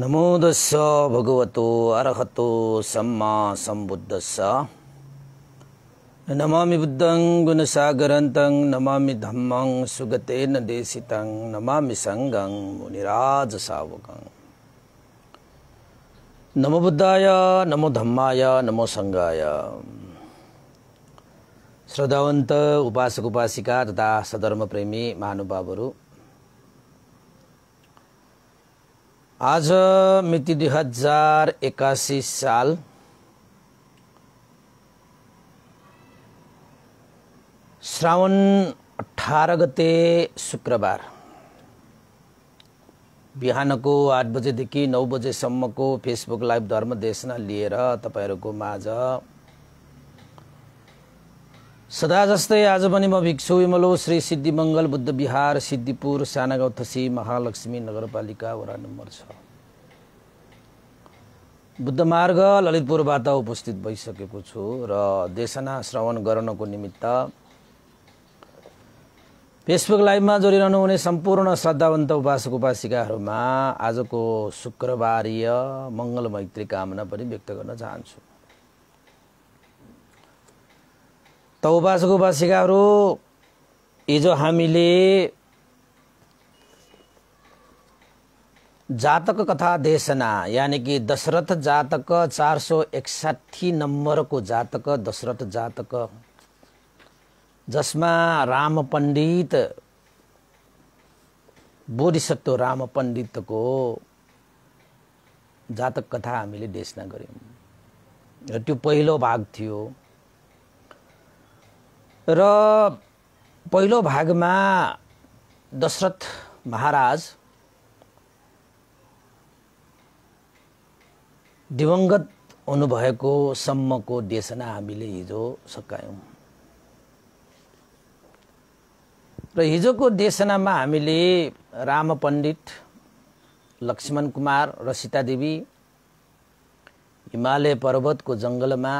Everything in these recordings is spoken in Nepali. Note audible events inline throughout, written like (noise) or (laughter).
भगवतो सम्मा सम्बुद्धस्स नमामि बुद्धं गुणसागरन्तं नमामि बुद्ध सुगतेन नमा नमामि सुगत नमाजसवक नमो बुद्धाय नमो धम्माय नमो सङ्गाय उपासिका तथा सधर्मप्रेमी महानुभावर आज मिति दुई हजार एक्कासी साल श्रावण अठार गते शुक्रबार बिहानको आठ बजेदेखि नौ बजेसम्मको फेसबुक लाइभ धर्मदेशना लिएर तपाईँहरूको माझ सदा जस्तै आज पनि म भिक्षु विमलो श्री सिद्धिमङ्गल बुद्ध विहार सिद्धिपुर साना थसी महालक्ष्मी नगरपालिका वडा नम्बर छ बुद्ध मार्ग ललितपुरबाट उपस्थित भइसकेको छु र देशना श्रवण गर्नको निमित्त फेसबुक लाइभमा जोडिरहनु हुने सम्पूर्ण श्रद्धावन्त उपासक उपासिकाहरूमा आजको शुक्रबारीय मङ्गल मैत्री कामना पनि व्यक्त गर्न चाहन्छु तौबासको बासिकाहरू हिजो हामीले जातक कथा देशना यानि कि दशरथ जातक चार सौ एकसाठी नम्बरको जातक दशरथ जातक जसमा राम पण्डित बोधिसत्व राम पण्डितको जातक कथा हामीले देशना गऱ्यौँ र त्यो पहिलो भाग थियो र पहिलो भागमा दशरथ महाराज दिवङ्गत हुनुभएको सम्मको देशना हामीले हिजो सकायौँ र हिजोको देशनामा हामीले राम पण्डित लक्ष्मण कुमार र सीतादेवी हिमालय पर्वतको जङ्गलमा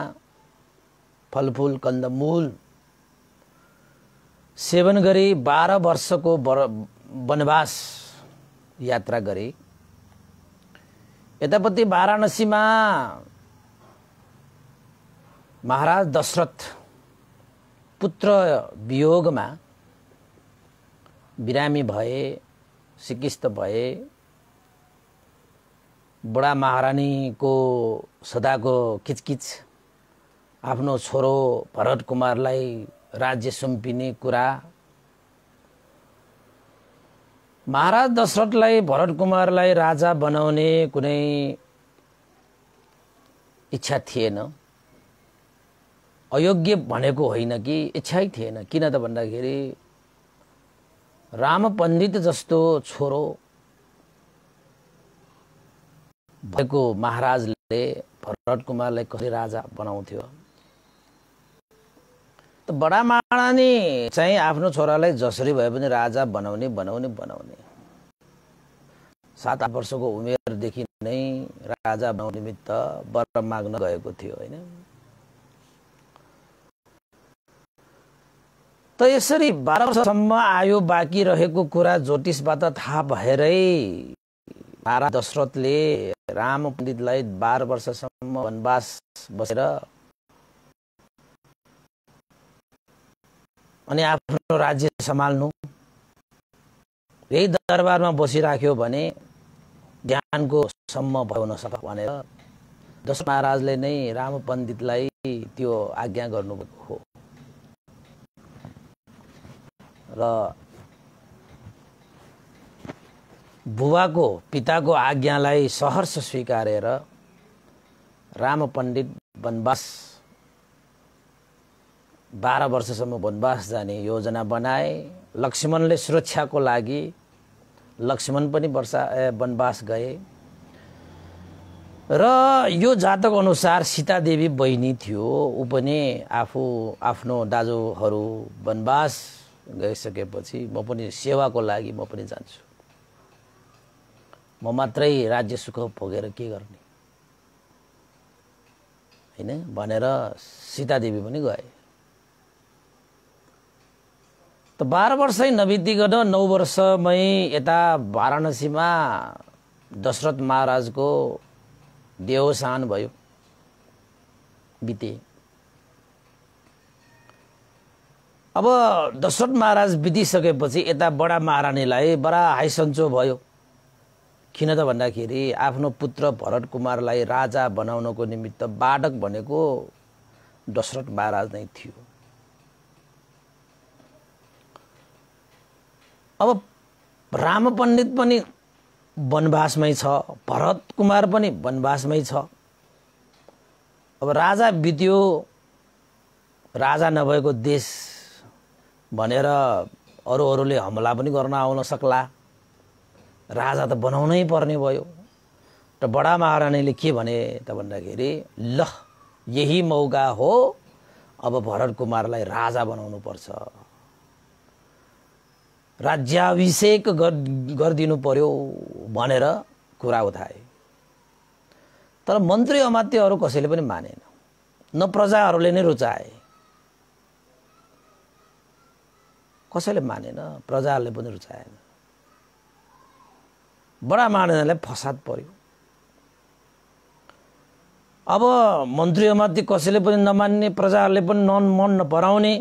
फलफुल कन्दमूल सेवन गरी बाह्र वर्षको बर वनवास यात्रा गरे यतापट्टि वाराणसीमा महाराज दशरथ पुत्र वियोगमा बिरामी भए सिकिस्त भए बुढा महारानीको सदाको किचकिच आफ्नो छोरो भरत कुमारलाई राज्य सुम्पिने कुरा महाराज दशरथलाई भरत कुमारलाई राजा बनाउने कुनै इच्छा थिएन अयोग्य भनेको होइन कि इच्छै थिएन किन त भन्दाखेरि राम पण्डित जस्तो छोरो भएको महाराजले भरत कुमारलाई कसरी राजा बनाउँथ्यो त बडा माडा नि चाहिँ आफ्नो छोरालाई जसरी भए पनि राजा बनाउने बनाउने बनाउने सात आठ वर्षको उमेरदेखि नै राजा बनाउने निमित्त वर माग्न गएको थियो होइन त यसरी बाह्र वर्षसम्म आयो बाँकी रहेको कुरा ज्योतिषबाट थाहा भएरै महाराज दशरथले राम पण्डितलाई बाह्र वर्षसम्म वनवास बसेर अनि आफ्नो राज्य सम्हाल्नु यही दरबारमा बसिराख्यो भने ध्यानको सम्म भयो नसक्छ भनेर दश महाराजले नै राम पण्डितलाई त्यो आज्ञा गर्नुभएको हो र बुवाको पिताको आज्ञालाई सहर्ष स्वीकारेर राम पण्डित वनवास बाह्र वर्षसम्म वनवास जाने योजना बनाए लक्ष्मणले सुरक्षाको लागि लक्ष्मण पनि वर्षा वनवास गए र यो जातक अनुसार सीतादेवी बहिनी थियो ऊ पनि आफू आफ्नो दाजुहरू वनवास गइसकेपछि म पनि सेवाको लागि म पनि जान्छु म मात्रै राज्य सुख भोगेर के गर्ने होइन भनेर सीतादेवी पनि गए त बाह्र वर्षै नबित्तिकन नौ वर्षमै यता वाराणसीमा दशरथ महाराजको देहोसान भयो बिते अब दशरथ महाराज बितिसकेपछि यता बडा महारानीलाई बडा हाइसन्चो भयो किन त भन्दाखेरि आफ्नो पुत्र भरत कुमारलाई राजा बनाउनको निमित्त बाडक भनेको दशरथ महाराज नै थियो अब राम पण्डित पनि वनवासमै छ भरत कुमार पनि वनवासमै छ अब राजा बित्यो राजा नभएको देश भनेर अरू अरूले हमला पनि गर्न आउन सक्ला राजा त बनाउनै पर्ने भयो र बडा महारानीले के भने त भन्दाखेरि ल यही मौका हो अब भरत कुमारलाई राजा पर्छ राज्याभिषेक गरिदिनु पर्यो भनेर कुरा उठाए तर मन्त्री अमात्यहरू कसैले पनि मानेन न प्रजाहरूले नै रुचाए कसैले मानेन प्रजाहरूले पनि रुचाएन बडा मानेनलाई फसाद पर्यो अब मन्त्री अमात्य कसैले पनि नमान्ने प्रजाहरूले पनि नन मन नपराउने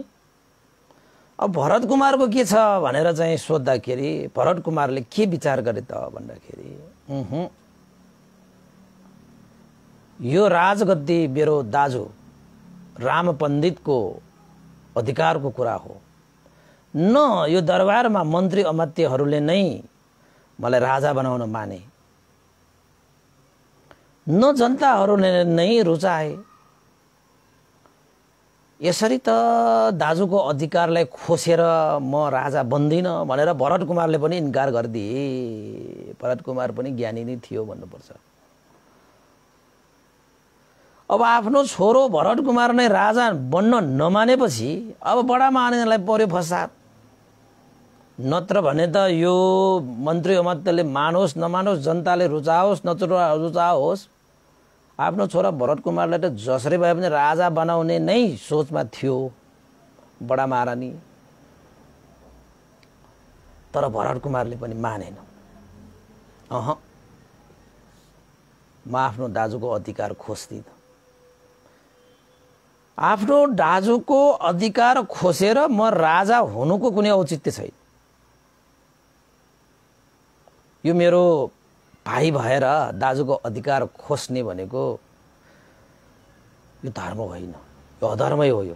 अब भरत कुमारको के छ भनेर चाहिँ सोद्धाखेरि भरत कुमारले के विचार गरे त भन्दाखेरि यो राजगद्दी मेरो दाजु राम पण्डितको अधिकारको कुरा हो न यो दरबारमा मन्त्री अमात्यहरूले नै मलाई राजा बनाउन माने न जनताहरूले नै रुचाए यसरी त दाजुको अधिकारलाई खोसेर म राजा बन्दिनँ भनेर भरत कुमारले पनि इन्कार गरिदिए भरत कुमार पनि ज्ञानी नै थियो भन्नुपर्छ अब आफ्नो छोरो भरत कुमार नै राजा बन्न नमानेपछि अब बडा मानेलाई पर्यो फसाद नत्र भने त यो मन्त्री अमतले मानोस् नमानोस् जनताले रुचाओस् नत्र रुचाओस् आफ्नो छोरा भरत कुमारलाई त जसरी भए पनि राजा बनाउने नै सोचमा थियो बडा महारानी तर भरत कुमारले पनि मानेन अह म आफ्नो दाजुको अधिकार खोज्दिनँ आफ्नो दाजुको अधिकार खोसेर म राजा हुनुको कुनै औचित्य छैन यो मेरो भाइ भएर दाजुको अधिकार खोज्ने भनेको यो धर्म होइन यो अधर्मै हो यो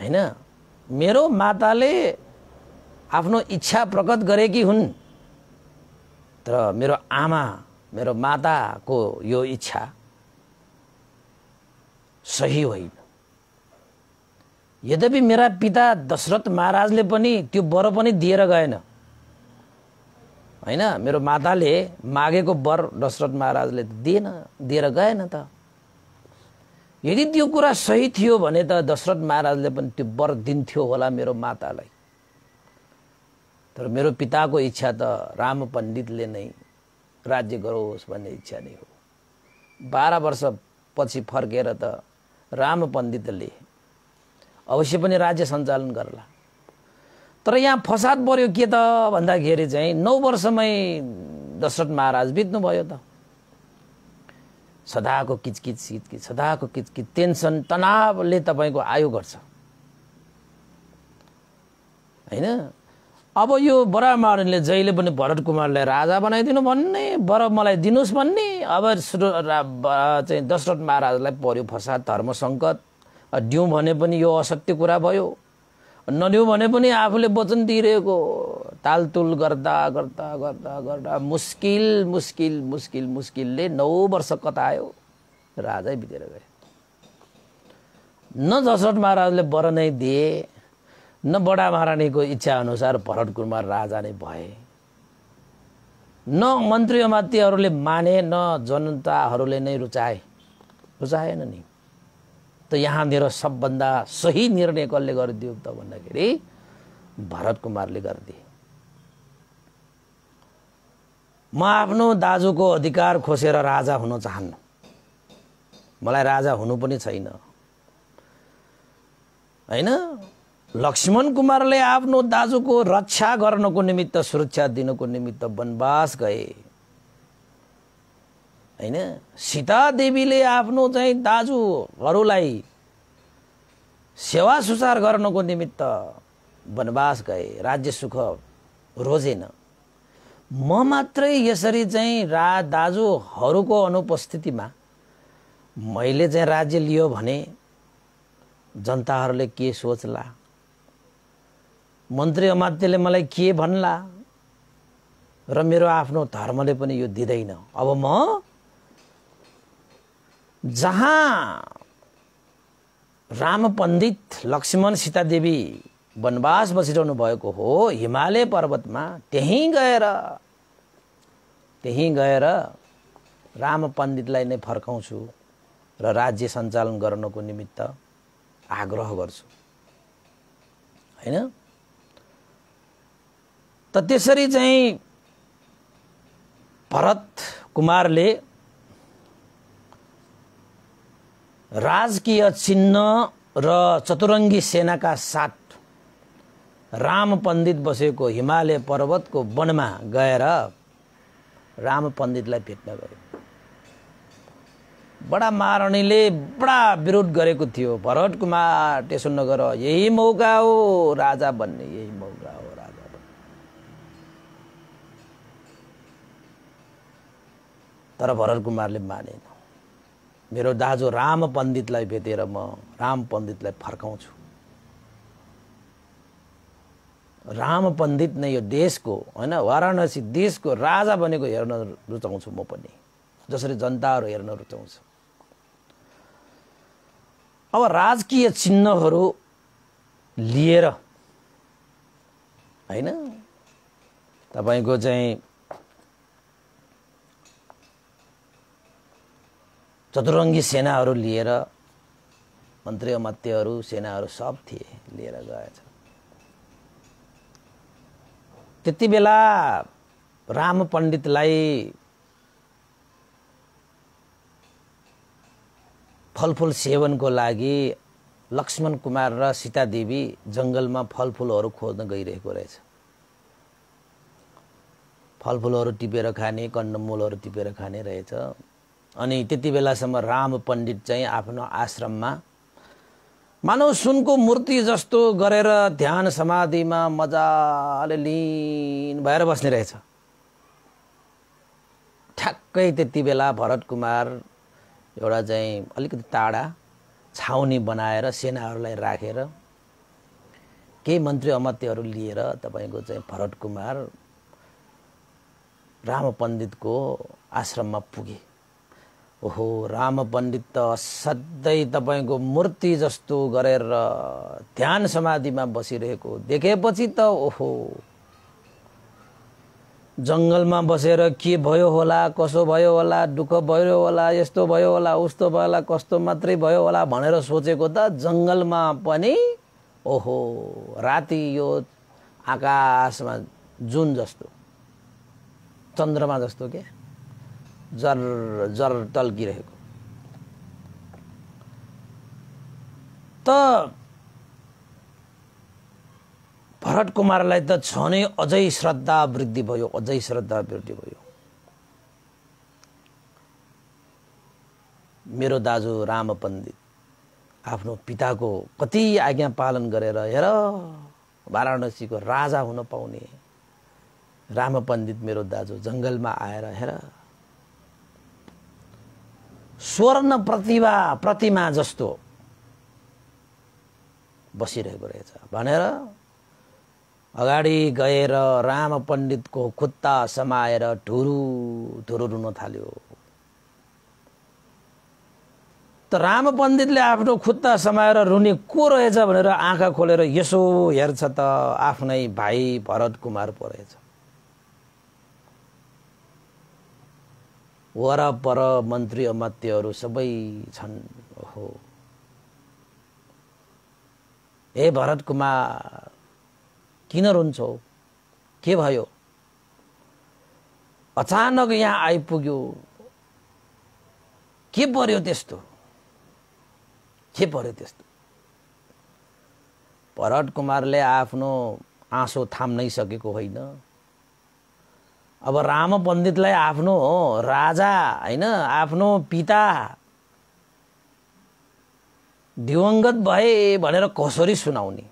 होइन मेरो माताले आफ्नो इच्छा प्रकट गरेकी हुन् तर मेरो आमा मेरो माताको यो इच्छा सही होइन यद्यपि मेरा पिता दशरथ महाराजले पनि त्यो बर पनि दिएर गएन होइन मेरो माताले मागेको वर दशरथ महाराजले दिएन दिएर गएन त यदि त्यो कुरा सही थियो भने त दशरथ महाराजले पनि त्यो वर दिन्थ्यो होला मेरो मातालाई तर मेरो पिताको इच्छा त राम पण्डितले नै राज्य गरोस् भन्ने इच्छा नै हो बाह्र वर्षपछि फर्केर त राम पण्डितले अवश्य पनि राज्य सञ्चालन गर्ला तर यहाँ फसाद पर्यो के त भन्दाखेरि चाहिँ नौ वर्षमै दशरथ महाराज बित्नुभयो त सदाको किचकिच सिचकिच सदाको किचकिच टेन्सन तनावले तपाईँको आयो गर्छ होइन अब यो बरामारणले जहिले पनि भरत कुमारलाई राजा बनाइदिनु भन्ने बर मलाई दिनुहोस् भन्ने अब चाहिँ दशरथ महाराजलाई पर्यो फसाद धर्म सङ्कट दिउँ भने पनि यो असत्य कुरा भयो नदिउँ भने पनि आफूले वचन दिइरहेको तालतुल गर्दा गर्दा गर्दा गर्दा मुस्किल मुस्किल मुस्किल मुस्किलले नौ वर्ष कतायो राजै बितेर गए न जसरथ महाराजले वर नै दिए न बडा महारानीको इच्छाअनुसार भरत कुमार राजा नै भए न मन्त्री अमात्यहरूले माने न जनताहरूले नै रुचाए रुचाएन नि त यहाँनिर सबभन्दा सही निर्णय कसले गरिदियो त भन्दाखेरि भरत कुमारले गरिदिए म आफ्नो दाजुको अधिकार खोसेर राजा हुन चाहन्न मलाई राजा हुनु पनि छैन होइन लक्ष्मण कुमारले आफ्नो दाजुको रक्षा गर्नको निमित्त सुरक्षा दिनको निमित्त वनवास गए होइन सीतादेवीले आफ्नो चाहिँ दाजुहरूलाई सेवा सुसार गर्नको निमित्त वनवास गए राज्य सुख रोजेन म मात्रै यसरी चाहिँ रा दाजुहरूको अनुपस्थितिमा मैले चाहिँ राज्य लियो भने जनताहरूले के सोच्ला मन्त्री अमात्यले मलाई के भन्ला र मेरो आफ्नो धर्मले पनि यो दिँदैन अब म जहाँ राम पण्डित लक्ष्मण सीतादेवी वनवास बसिरहनु भएको हो हिमालय पर्वतमा त्यहीँ गएर त्यहीँ गएर राम पण्डितलाई नै फर्काउँछु र राज्य सञ्चालन गर्नको निमित्त आग्रह गर्छु होइन त त्यसरी चाहिँ भरत कुमारले राजकीय चिन्ह र चतुरङ्गी सेनाका साथ राम पण्डित बसेको हिमालय पर्वतको वनमा गएर राम पण्डितलाई भेट्न गयो बडा महारणीले बडा विरोध गरेको थियो भरत कुमार त्यसो नगर यही मौका हो राजा बन्ने यही मौका हो राजा बन्ने तर भरत कुमारले मानेन मेरो दाजु राम पण्डितलाई भेटेर म राम पण्डितलाई फर्काउँछु राम पण्डित नै यो देशको होइन वाराणसी देशको राजा बनेको हेर्न रुचाउँछु म पनि जसरी जनताहरू हेर्न रुचाउँछ अब राजकीय चिन्हहरू लिएर होइन तपाईँको चाहिँ चतुरङ्गी सेनाहरू लिएर मन्त्री अमत्यहरू सेनाहरू सब थिए लिएर गएछ त्यति बेला राम पण्डितलाई फलफुल सेवनको लागि लक्ष्मण कुमार र देवी जङ्गलमा फलफुलहरू खोज्न गइरहेको रहेछ फलफुलहरू टिपेर खाने कन्डमूलहरू टिपेर खाने रहेछ अनि त्यति बेलासम्म राम पण्डित चाहिँ आफ्नो आश्रममा मानव सुनको मूर्ति जस्तो गरेर ध्यान समाधिमा मजाले लिन भएर बस्ने रहेछ ठ्याक्कै त्यति बेला भरत कुमार एउटा चाहिँ अलिकति टाढा छाउनी बनाएर सेनाहरूलाई राखेर केही मन्त्री अमत्यहरू लिएर तपाईँको चाहिँ भरत कुमार राम पण्डितको आश्रममा पुगे ओहो राम पण्डित त असाध्यै तपाईँको मूर्ति जस्तो गरेर ध्यान समाधिमा बसिरहेको देखेपछि त ओहो जङ्गलमा बसेर के भयो होला कसो भयो होला दुःख भयो होला यस्तो भयो होला उस्तो भयो होला कस्तो मात्रै भयो होला भनेर सोचेको त जङ्गलमा पनि ओहो राति यो आकाशमा जुन जस्तो चन्द्रमा जस्तो क्या जर जर टल्किरहेको त भरत कुमारलाई त छ नै अझै श्रद्धा वृद्धि भयो अझै श्रद्धा वृद्धि भयो मेरो दाजु राम पण्डित आफ्नो पिताको कति आज्ञा पालन गरेर हेर वाराणसीको राजा हुन पाउने राम पण्डित मेरो दाजु जङ्गलमा आएर हेर स्वर्ण प्रतिभा प्रतिमा जस्तो बसिरहेको रहेछ भनेर अगाडि गएर राम पण्डितको खुत्ता समाएर ढुरु ठुरु रुन थाल्यो त राम पण्डितले आफ्नो खुत्ता समाएर रुने को रहेछ भनेर आँखा खोलेर यसो हेर्छ त आफ्नै भाइ भरत कुमार पो रहेछ वरपर मन्त्री अमात्यहरू सबै छन् हो ए भरत कुमार किन रुन्छौ के भयो अचानक यहाँ आइपुग्यो के पर्यो त्यस्तो के पर्यो त्यस्तो भरत कुमारले आफ्नो आँसु थाम्नै सकेको होइन अब राम पण्डितलाई आफ्नो राजा होइन आफ्नो पिता दिवङ्गत भए भनेर कसरी सुनाउने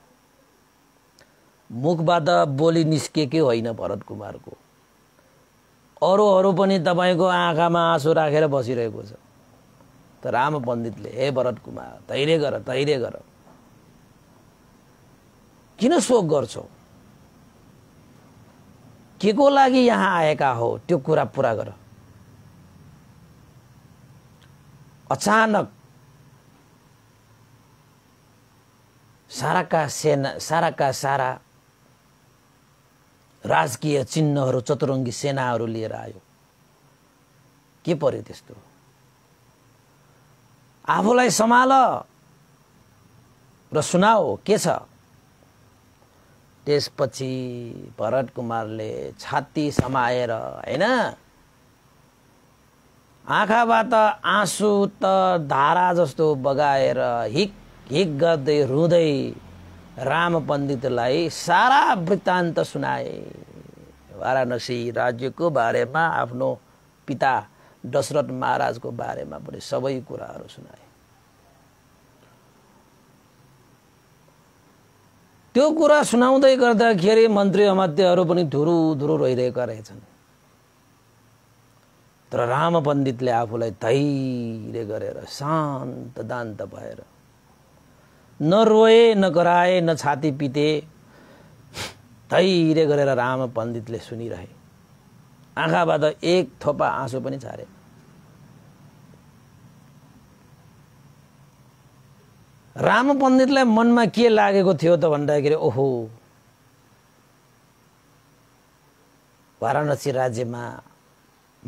मुखबाट बोली निस्केकै होइन भरत कुमारको अरू पनि तपाईँको आँखामा आँसु राखेर बसिरहेको छ त राम पण्डितले हे भरत कुमार धैर्य गर धैर्य गर किन शोक गर्छौ के को लागि यहाँ आएका हो त्यो कुरा पुरा गर अचानक साराका सेना साराका सारा राजकीय चिन्हहरू चतुरङ्गी सेनाहरू लिएर आयो के पर्यो त्यस्तो आफूलाई सम्हाल र सुनाओ के छ त्यसपछि भरत कुमारले छाती समाएर होइन आँखाबाट आँसु त धारा जस्तो बगाएर हिक हिक गर्दै रुँदै राम पण्डितलाई सारा वृत्तान्त सुनाए वाराणसी राज्यको बारेमा आफ्नो पिता दशरथ महाराजको बारेमा पनि सबै कुराहरू सुनाए त्यो कुरा सुनाउँदै गर्दाखेरि मन्त्री अमात्यहरू पनि धुरु धुरु रोइरहेका रहेछन् तर राम पण्डितले आफूलाई धैर्य गरेर शान्त दान्त भएर रोए न कराए न छाती पिते धैर्य गरेर राम पण्डितले सुनिरहे आँखाबाट एक थोपा आँसु पनि छारे राम पण्डितलाई मनमा के लागेको थियो त भन्दाखेरि ओहो वाराणसी राज्यमा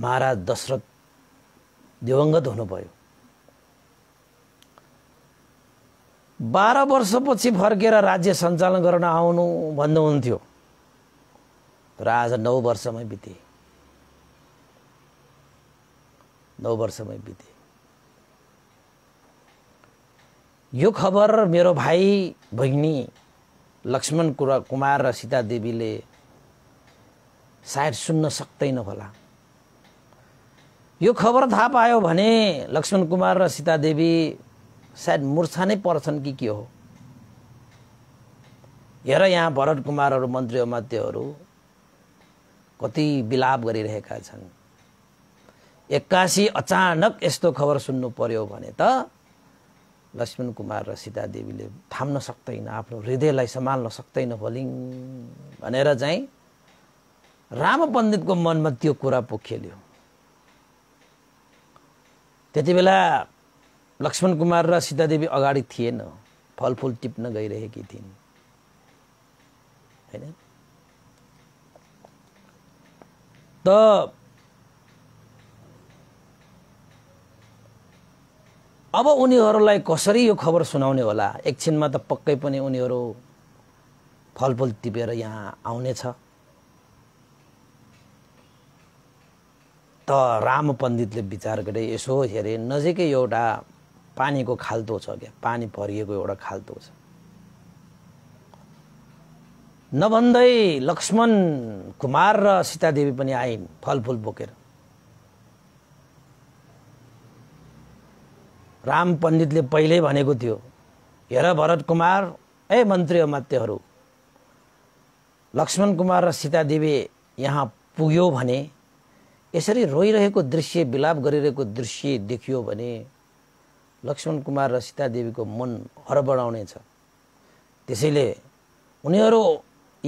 महाराज दशरथ दिवंगत हुनुभयो बाह्र वर्षपछि फर्केर राज्य सञ्चालन गर्न आउनु भन्नुहुन्थ्यो तर आज नौ वर्षमै बिते नौ वर्षमै बिते यो खबर मेरो भाइ बहिनी लक्ष्मण कुरा कुमार र सीता देवीले सायद सुन्न सक्दैन होला यो खबर थाहा पायो भने लक्ष्मण कुमार र सीता देवी सायद मूर्छा नै पर्छन् कि के हो हेर यहाँ भरत कुमारहरू मन्त्री अमात्यहरू कति विलाप गरिरहेका छन् एक्कासी अचानक यस्तो खबर सुन्नु पर्यो भने त लक्ष्मण कुमार र सीता देवीले थाम्न सक्दैन आफ्नो हृदयलाई सम्हाल्न सक्दैन भोलिङ भनेर चाहिँ राम पण्डितको मनमा त्यो कुरा पोखेल्यो त्यति बेला लक्ष्मण कुमार र सीतादेवी अगाडि थिएन फलफुल टिप्न गइरहेकी थिइन् होइन त अब उनीहरूलाई कसरी यो खबर सुनाउने होला एकछिनमा त पक्कै पनि उनीहरू फलफुल टिपेर यहाँ आउनेछ त राम पण्डितले विचार गरे यसो हेरे नजिकै एउटा पानीको खाल्तो छ क्या पानी भरिएको एउटा खाल्तो छ नभन्दै लक्ष्मण कुमार र सीतादेवी पनि आइन् फलफुल बोकेर राम पण्डितले पहिल्यै भनेको थियो हेर भरत कुमार ए मन्त्री अमात्यहरू लक्ष्मण कुमार र सीतादेवी यहाँ पुग्यो भने यसरी रोइरहेको दृश्य विलाप गरिरहेको दृश्य देखियो भने लक्ष्मण कुमार र सीतादेवीको मन हरबडाउने छ त्यसैले उनीहरू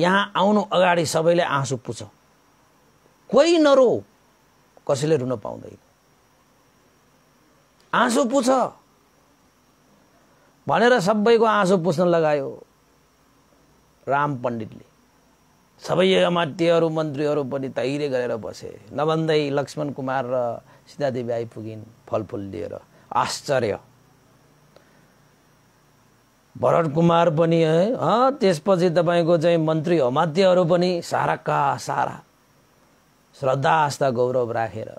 यहाँ आउनु अगाडि सबैले आँसु पुछ कोही नरो कसैले रुन पाउँदैन आँसु पुछ भनेर सबैको आँसु पुछ्न लगायो राम पण्डितले सबै अमात्यहरू मन्त्रीहरू पनि तैरे गरेर बसे नभन्दै लक्ष्मण कुमार र सीतादेवी आइपुगिन् फलफुल लिएर आश्चर्य भरत कुमार पनि है त्यसपछि तपाईँको चाहिँ मन्त्री अमात्यहरू पनि सारा साराका सारा श्रद्धा आस्था गौरव राखेर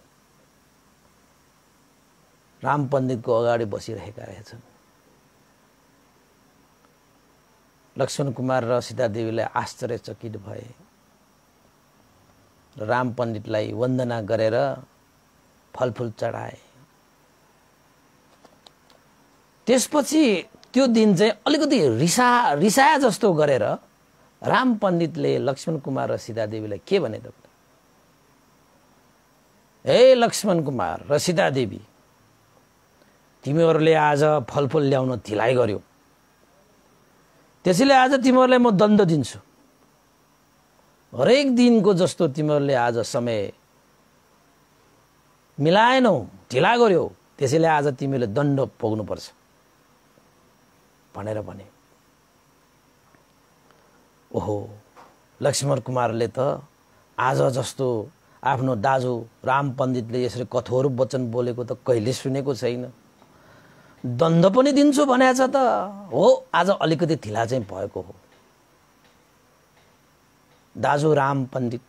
राम पण्डितको अगाडि बसिरहेका रहेछन् लक्ष्मण कुमार र सीतादेवीलाई आश्चर्यचकित भए र राम पण्डितलाई वन्दना गरेर फलफुल चढाए त्यसपछि त्यो दिन चाहिँ अलिकति रिसा रिसाया जस्तो गरेर राम पण्डितले लक्ष्मण कुमार र सीतादेवीलाई के भने त ए लक्ष्मण कुमार र सीतादेवी तिमीहरूले आज फलफुल ल्याउन ढिलाइ गर्यो त्यसैले आज तिमीहरूलाई म दण्ड दिन्छु हरेक दिनको जस्तो तिमीहरूले आज समय मिलाएनौ ढिला गऱ्यौ त्यसैले आज तिमीहरूले दण्ड पोग्नुपर्छ भनेर भने ओहो लक्ष्मण कुमारले त आज जस्तो आफ्नो दाजु राम पण्डितले यसरी कठोर वचन बोलेको त कहिले सुनेको छैन दण्ड पनि दिन्छु छ त हो आज अलिकति ढिला चाहिँ भएको हो दाजु राम पण्डित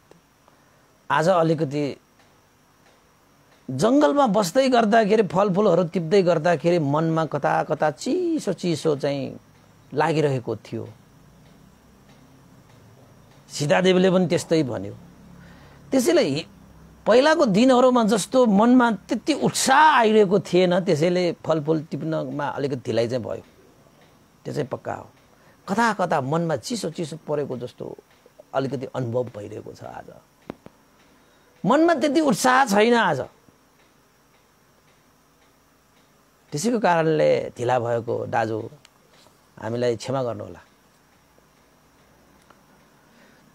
आज अलिकति जङ्गलमा बस्दै गर्दाखेरि फलफुलहरू टिप्दै गर्दाखेरि मनमा कता कता चिसो चिसो चाहिँ लागिरहेको थियो सीतादेवीले पनि त्यस्तै भन्यो त्यसैले पहिलाको दिनहरूमा जस्तो मनमा त्यति उत्साह आइरहेको थिएन त्यसैले फलफुल टिप्नमा अलिकति ढिलाइ चाहिँ भयो त्यो चाहिँ पक्का हो कता कता मनमा चिसो चिसो परेको जस्तो अलिकति अनुभव भइरहेको छ आज मनमा त्यति उत्साह छैन आज त्यसैको कारणले ढिला भएको दाजु हामीलाई क्षमा गर्नुहोला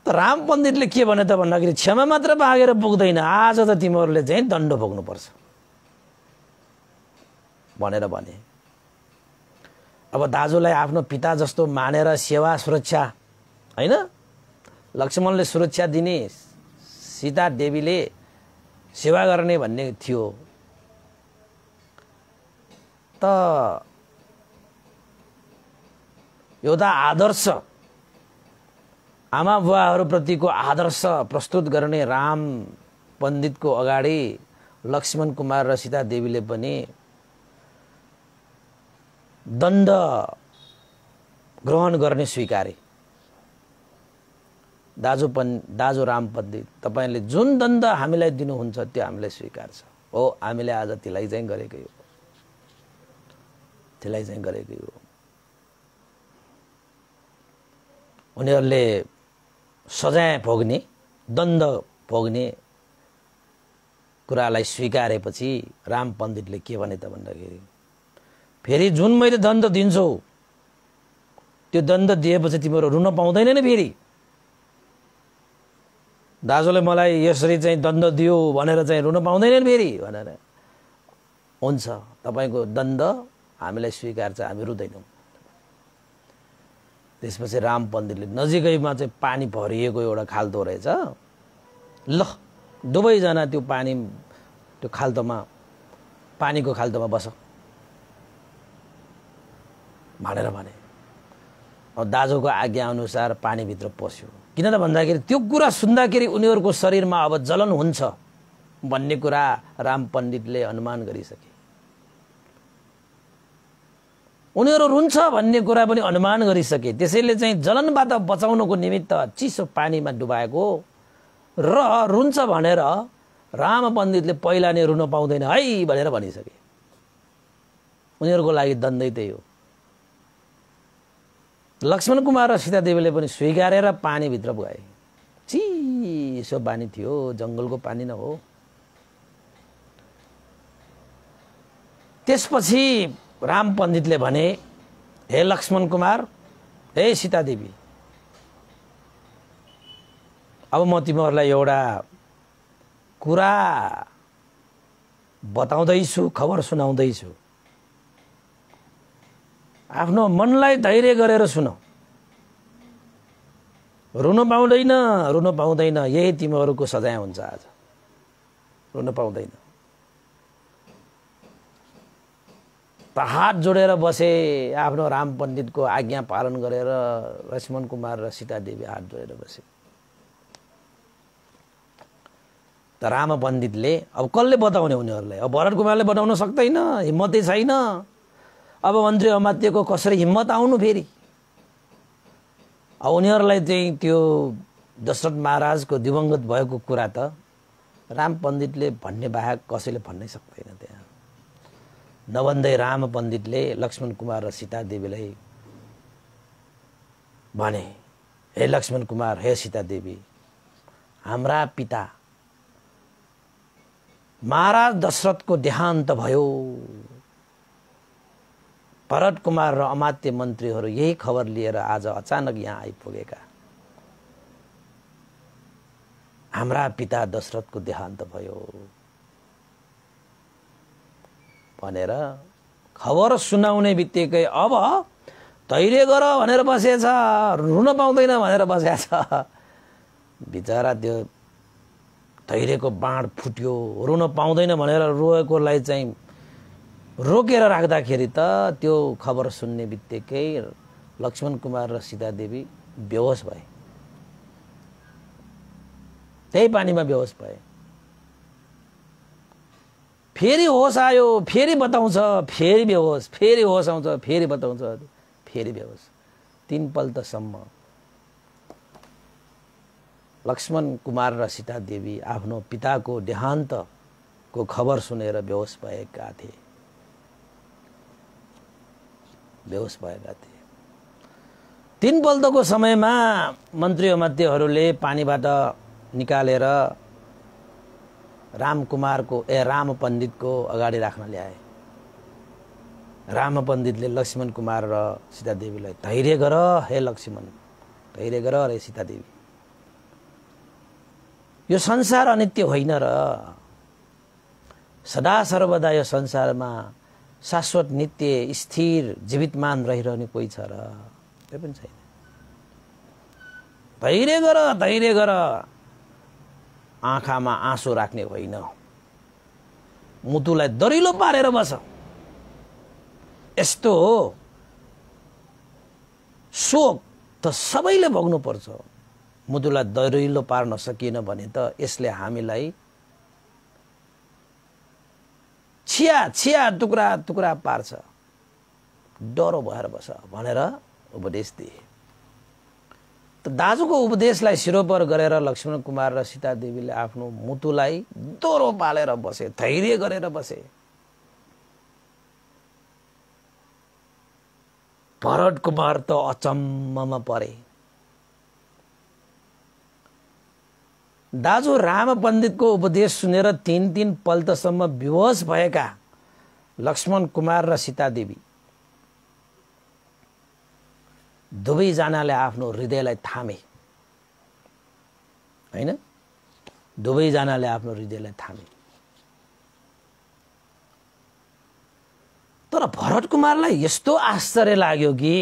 राम पण्डितले के भने त भन्दाखेरि क्षमा मात्र मागेर पुग्दैन आज त तिमीहरूले चाहिँ दण्ड भोग्नुपर्छ भनेर भने अब दाजुलाई आफ्नो पिता जस्तो मानेर सेवा सुरक्षा होइन लक्ष्मणले सुरक्षा दिने सीता देवीले सेवा गर्ने भन्ने थियो त एउटा आदर्श आमा बुवाहरूप्रतिको आदर्श प्रस्तुत गर्ने राम पण्डितको अगाडि लक्ष्मण कुमार र सीता देवीले पनि दण्ड ग्रहण गर्ने स्वीकारे दाजु पन् दाजु राम पण्डित तपाईँले जुन दण्ड हामीलाई दिनुहुन्छ त्यो हामीलाई छ हो हामीले आज त्यसलाई चाहिँ गरेकै हो त्यसलाई चाहिँ गरेकै हो उनीहरूले सजाय भोग्ने दण्ड भोग्ने कुरालाई स्वीकारेपछि राम पण्डितले के भने त भन्दाखेरि फेरि जुन मैले दण्ड दिन्छौ त्यो दण्ड दिएपछि तिमीहरू रुन पाउँदैन नि फेरि दाजुले मलाई यसरी चाहिँ दण्ड दियो भनेर चाहिँ रुन पाउँदैन नि फेरि भनेर हुन्छ तपाईँको दण्ड हामीलाई स्वीकार छ हामी रुँदैनौँ त्यसपछि राम पण्डितले नजिकैमा चाहिँ पानी भरिएको एउटा खाल्टो रहेछ ल दुवैजना त्यो पानी त्यो खाल्टोमा पानीको खाल्टोमा बस भनेर भने दाजुको आज्ञाअनुसार पानीभित्र पस्यो किन त भन्दाखेरि त्यो कुरा सुन्दाखेरि उनीहरूको शरीरमा अब जलन हुन्छ भन्ने कुरा राम पण्डितले अनुमान गरिसके उनीहरू रुन्छ भन्ने कुरा पनि अनुमान गरिसके त्यसैले चाहिँ जलनबाट बचाउनको निमित्त चिसो पानीमा डुबाएको र रुन्छ भनेर राम पण्डितले पहिला नै रुन पाउँदैन है भनेर भनिसके उनीहरूको लागि दन्दै त्यही हो लक्ष्मण कुमार र सीतादेवीले पनि स्वीकारेर पानीभित्र गए चिसो पानी थियो जङ्गलको पानी न हो त्यसपछि राम पण्डितले भने हे लक्ष्मण कुमार हे सीता देवी अब म तिमीहरूलाई एउटा कुरा बताउँदैछु खबर सुनाउँदैछु आफ्नो मनलाई धैर्य गरेर सुनौ रुन पाउँदैन रुन पाउँदैन यही तिमीहरूको सजाय हुन्छ आज रुन पाउँदैन हात जोडेर बसे आफ्नो राम पण्डितको आज्ञा पालन गरेर लक्ष्मण कुमार र सीतादेवी हात जोडेर बसे त राम पण्डितले अब कसले बताउने उनीहरूलाई अब भरत कुमारले बताउन सक्दैन हिम्मतै छैन अब मन्त्री अमात्यको कसरी हिम्मत आउनु फेरि अब उनीहरूलाई चाहिँ त्यो दशरथ महाराजको दिवङ्गत भएको कुरा त राम पण्डितले भन्ने बाहेक कसैले भन्नै सक्दैन त्यहाँ नभन्दै राम पण्डितले लक्ष्मण कुमार र सीता देवीलाई भने हे लक्ष्मण कुमार हे सीता देवी हाम्रा पिता महाराज दशरथको देहान्त भयो भरत कुमार र अमात्य मन्त्रीहरू यही खबर लिएर आज अचानक यहाँ आइपुगेका हाम्रा पिता दशरथको देहान्त भयो भनेर खबर सुनाउने बित्तिकै अब तैले गर भनेर बसेछ रुन पाउँदैन भनेर बसेछ बिचरा त्यो तैरेको बाँड फुट्यो रुन पाउँदैन भनेर रोएकोलाई चाहिँ रोकेर राख्दाखेरि त त्यो खबर सुन्ने बित्तिकै लक्ष्मण कुमार र सीता देवी बेहोस भए त्यही पानीमा बेहोस भए फेरि होस आयो फेरि बताउँछ फेरि बेहोस फेरि होस आउँछ फेरि बताउँछ फेरि बेहोस तिन पल्टसम्म लक्ष्मण कुमार र सीता देवी आफ्नो पिताको देहान्तको खबर सुनेर बेहोस भएका थिए बेहोस भएका थिए तिनपल्टको समयमा मन्त्री मध्येहरूले पानीबाट निकालेर रामकुमारको ए राम पण्डितको अगाडि राख्न ल्याए राम पण्डितले लक्ष्मण कुमार र सीतादेवीलाई धैर्य गर हे लक्ष्मण धैर्य गर रे सीतादेवी यो संसार अनित्य होइन र सदा सर्वदा यो संसारमा शाश्वत नित्य स्थिर जीवितमान रहिरहने कोही छ र त्यो पनि छैन धैर्य गर धैर्य गर आँखामा आँसु राख्ने होइन मुटुलाई दरिलो पारेर बस यस्तो हो शोक त सबैले भोग्नुपर्छ मुटुलाई दरिलो पार्न सकिएन भने त यसले हामीलाई छिया छिया टुक्रा टुक्रा पार्छ डरो भएर बस भनेर उपदेश दिए दाजुको उपदेशलाई सिरोपर गरेर लक्ष्मण कुमार र देवीले आफ्नो मुटुलाई दोहोरो पालेर बसे धैर्य गरेर बसे भरत कुमार त अचम्ममा परे दाजु राम पण्डितको उपदेश सुनेर तिन तिन पल्टसम्म विवश भएका लक्ष्मण कुमार र देवी दुवैजनाले आफ्नो हृदयलाई थामे होइन दुवैजनाले आफ्नो हृदयलाई थामे तर भरत कुमारलाई यस्तो आश्चर्य लाग्यो कि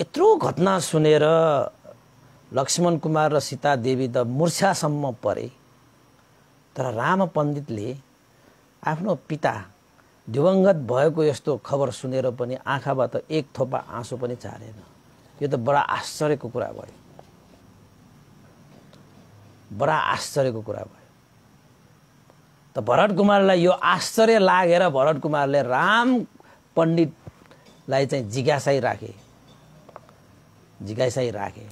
यत्रो घटना सुनेर लक्ष्मण कुमार र सीता देवी त मूर्छासम्म परे तर राम पण्डितले आफ्नो पिता दिवंगत भएको यस्तो खबर सुनेर पनि आँखाबाट एक थोपा आँसु पनि चारेन यो त बडा आश्चर्यको कुरा भयो बडा आश्चर्यको कुरा भयो त भरत कुमारलाई यो आश्चर्य लागेर भरत कुमारले राम पण्डितलाई चाहिँ जिज्ञासा राखे जिज्ञासा राखे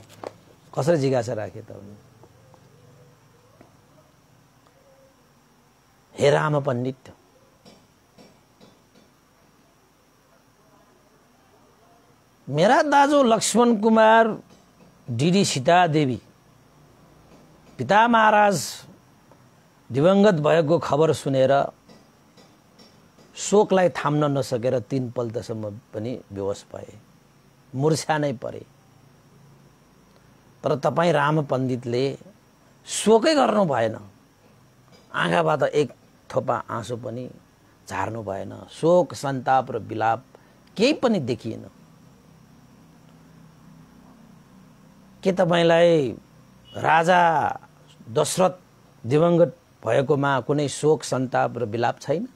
कसरी जिज्ञासा राखे त हे राम पण्डित मेरा दाजु लक्ष्मण कुमार डिडी सीता देवी पिता महाराज दिवंगत भएको खबर सुनेर शोकलाई थाम्न नसकेर तिन पल्टसम्म पनि बेहोस भए मुर्छा नै परे तर तपाईँ राम पण्डितले शोकै गर्नु भएन आँखाबाट एक थोपा आँसु पनि झार्नु भएन शोक सन्ताप र विलाप केही पनि देखिएन के तपाईँलाई राजा दशरथ दिवंगत भएकोमा कुनै शोक सन्ताप र विलाप छैन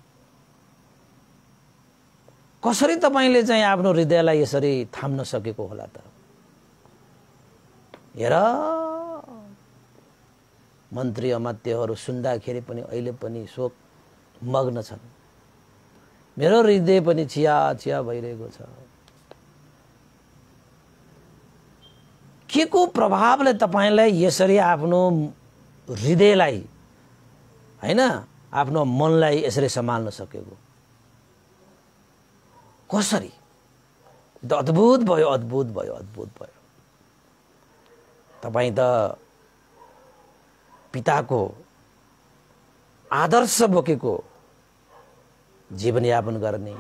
कसरी तपाईँले चाहिँ आफ्नो हृदयलाई यसरी थाम्न सकेको होला त हेर मन्त्री अमात्यहरू सुन्दाखेरि पनि अहिले पनि शोक मग्न छन् मेरो हृदय पनि चिया चिया भइरहेको छ के को प्रभावले तपाईँलाई यसरी आफ्नो हृदयलाई होइन आफ्नो मनलाई यसरी सम्हाल्न सकेको कसरी अद्भुत भयो अद्भुत भयो अद्भुत भयो तपाईँ त पिताको आदर्श बोकेको जीवनयापन गर्ने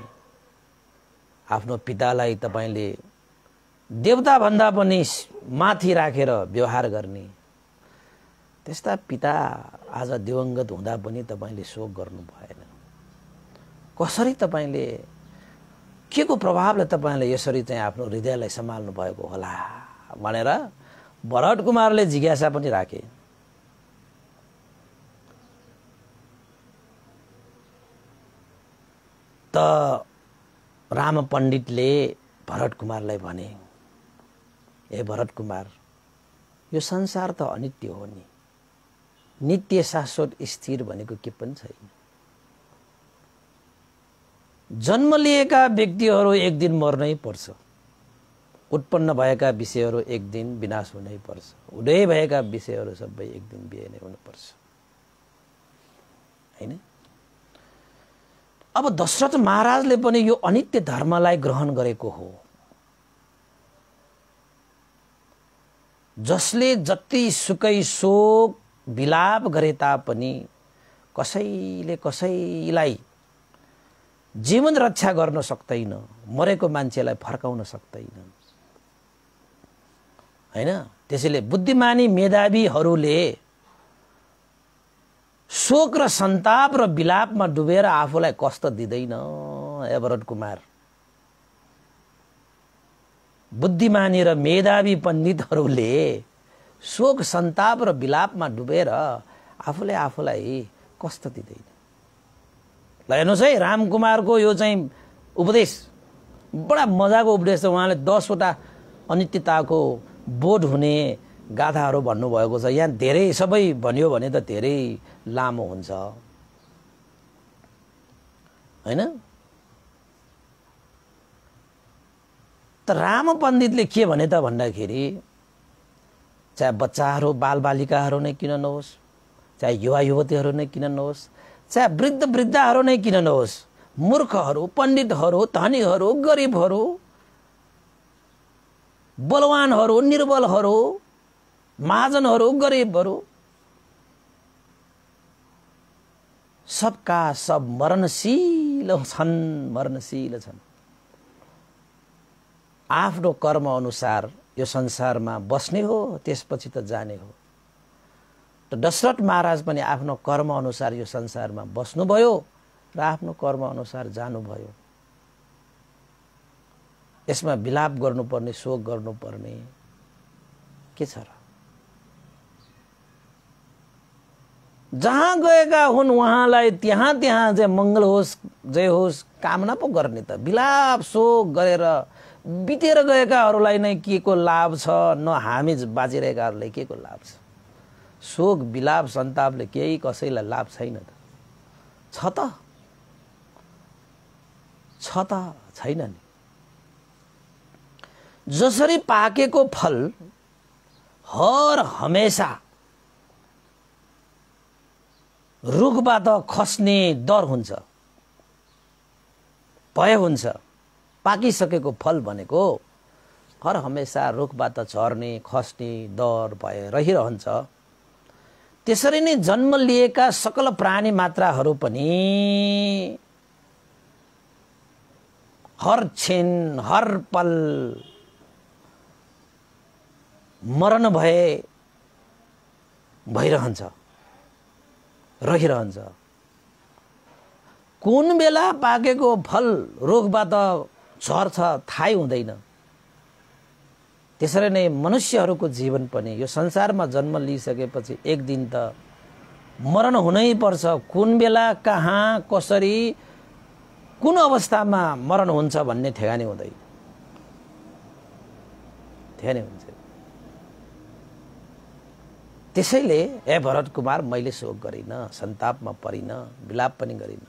आफ्नो पितालाई तपाईँले देवताभन्दा पनि माथि राखेर व्यवहार गर्ने त्यस्ता पिता आज दिवङ्गत हुँदा पनि तपाईँले शोक गर्नु भएन कसरी तपाईँले के को प्रभावले तपाईँले यसरी चाहिँ आफ्नो हृदयलाई सम्हाल्नु भएको होला भनेर भरत कुमारले जिज्ञासा पनि राखे त राम पण्डितले भरत कुमारलाई भने हे भरत कुमार यो संसार त अनित्य हो नि नित्य शाश्वत स्थिर भनेको के पनि छैन जन्म लिएका व्यक्तिहरू एक दिन मर्नै पर्छ उत्पन्न भएका विषयहरू एक दिन विनाश हुनै पर्छ उदय भएका विषयहरू सबै एक दिन बिहे नै हुनुपर्छ होइन अब दशरथ महाराजले पनि यो अनित्य धर्मलाई ग्रहण गरेको हो जसले जति सुकै शोक विलाप गरे तापनि कसैले कसैलाई जीवन रक्षा गर्न सक्दैन मरेको मान्छेलाई फर्काउन सक्दैन होइन त्यसैले बुद्धिमानी मेधावीहरूले शोक र सन्ताप र विलापमा डुबेर आफूलाई कष्ट दिँदैन एभरट कुमार बुद्धिमानी र मेधावी पण्डितहरूले शोक सन्ताप र विलापमा डुबेर आफूले आफूलाई कष्ट दिँदैन ल हेर्नुहोस् है रामकुमारको यो चाहिँ उपदेश बडा मजाको उपदेश छ उहाँले दसवटा अनित्यताको बोध हुने गाथाहरू भन्नुभएको छ यहाँ धेरै सबै भनियो भने त धेरै लामो हुन्छ होइन त राम पण्डितले के भने त भन्दाखेरि चाहे बच्चाहरू बालबालिकाहरू नै किन नहोस् चाहे युवा युवतीहरू नै किन नहोस् चाहे वृद्ध वृद्धाहरू नै किन नहोस् मूर्खहरू पण्डितहरू धनीहरू गरिबहरू बलवानहरू निर्बलहरू महाजनहरू गरिबहरू सबका सब मरणशील छन् मरणशील छन् आफ्नो कर्म अनुसार यो संसारमा बस्ने हो त्यसपछि त जाने हो त दशरथ महाराज पनि आफ्नो कर्म अनुसार यो संसारमा बस्नुभयो र आफ्नो कर्म कर्मअनुसार जानुभयो यसमा विलाप गर्नुपर्ने शोक गर्नुपर्ने के छ र जहाँ गएका हुन् उहाँलाई त्यहाँ त्यहाँ चाहिँ मङ्गल होस् जय होस् कामना पो गर्ने त विलाप शोक गरेर बितेर गएकाहरूलाई नै के को लाभ छ न हामी बाँचिरहेकाहरूलाई के को लाभ छ शोक विलाप सन्तापले केही कसैलाई लाभ छैन त छ त छ त छैन नि जसरी पाकेको फल हर हमेसा रुखबाट खस्ने डर हुन्छ भय हुन्छ पाकिसकेको फल भनेको हर हमेसा रुखबाट झर्ने खस्ने दर भए रहिरहन्छ त्यसरी नै जन्म लिएका सकल प्राणी मात्राहरू पनि हर छिन, हर पल मरण भए भइरहन्छ रहिरहन्छ कुन बेला पाकेको फल रुखबाट छ थाहै हुँदैन त्यसरी नै मनुष्यहरूको जीवन पनि यो संसारमा जन्म लिइसकेपछि एक दिन त मरण पर्छ कुन बेला कहाँ कसरी कुन अवस्थामा मरण हुन्छ भन्ने ठेगानी हुँदैन ठेगानी हुन्छ त्यसैले ए भरत कुमार मैले शोक गरिनँ सन्तापमा परिनँ विलाप पनि गरिनँ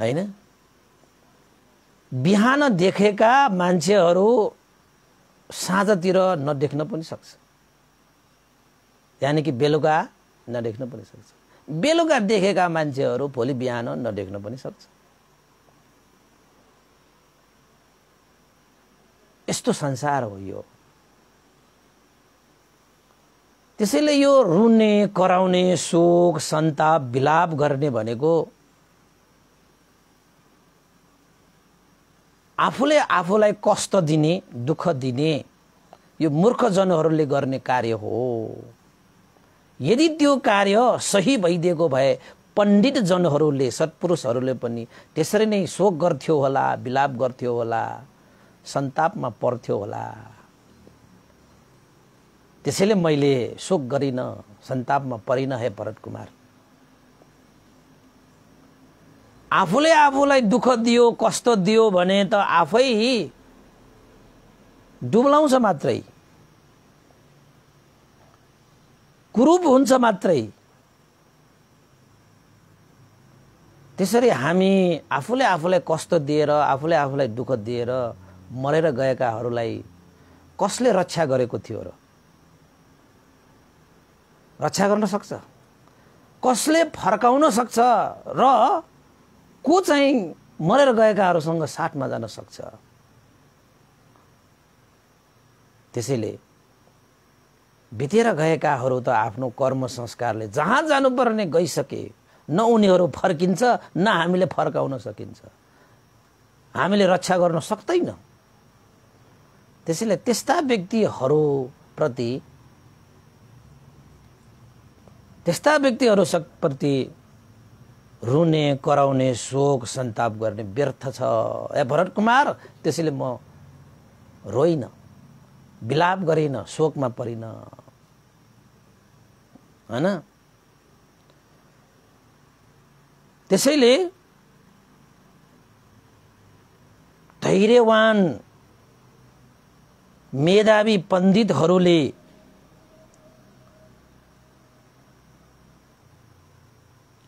होइन बिहान देखेका मान्छेहरू साँझतिर नदेख्न पनि सक्छ यानि कि बेलुका नदेख्न पनि सक्छ बेलुका देखेका मान्छेहरू भोलि बिहान नदेख्न पनि सक्छ यस्तो संसार हो यो त्यसैले यो रुने कराउने शोक सन्ताप विलाप गर्ने भनेको आफूले आफूलाई कष्ट दिने दुःख दिने यो मूर्खजनहरूले गर्ने कार्य हो यदि त्यो कार्य सही भइदिएको भए पण्डितजनहरूले सत्पुरुषहरूले पनि त्यसरी नै शोक गर्थ्यो होला विलाप गर्थ्यो होला सन्तापमा पर्थ्यो होला त्यसैले मैले शोक गरिनँ सन्तापमा परिनँ है भरत कुमार आफूले आफूलाई दुःख दियो कस्तो दियो भने त आफै डुब्लाउँछ मात्रै कुरूप हुन्छ मात्रै त्यसरी हामी आफूले आफूलाई कष्ट दिएर आफूले आफूलाई दुःख दिएर मरेर गएकाहरूलाई कसले रक्षा गरेको थियो र रक्षा गर्न सक्छ कसले फर्काउन सक्छ र को चाहिँ मरेर गएकाहरूसँग साथमा जान सक्छ त्यसैले बितेर गएकाहरू त आफ्नो कर्म संस्कारले जहाँ जानुपर्ने गइसके न उनीहरू फर्किन्छ न हामीले फर्काउन सकिन्छ हामीले रक्षा गर्न सक्दैन त्यसैले त्यस्ता व्यक्तिहरूप्रति त्यस्ता व्यक्तिहरूप्रति रुने कराउने शोक सन्ताप गर्ने व्यर्थ छ ए भरत कुमार त्यसैले म रोइन विलाप गरिनँ शोकमा परिन होइन त्यसैले धैर्यवान मेधावी पण्डितहरूले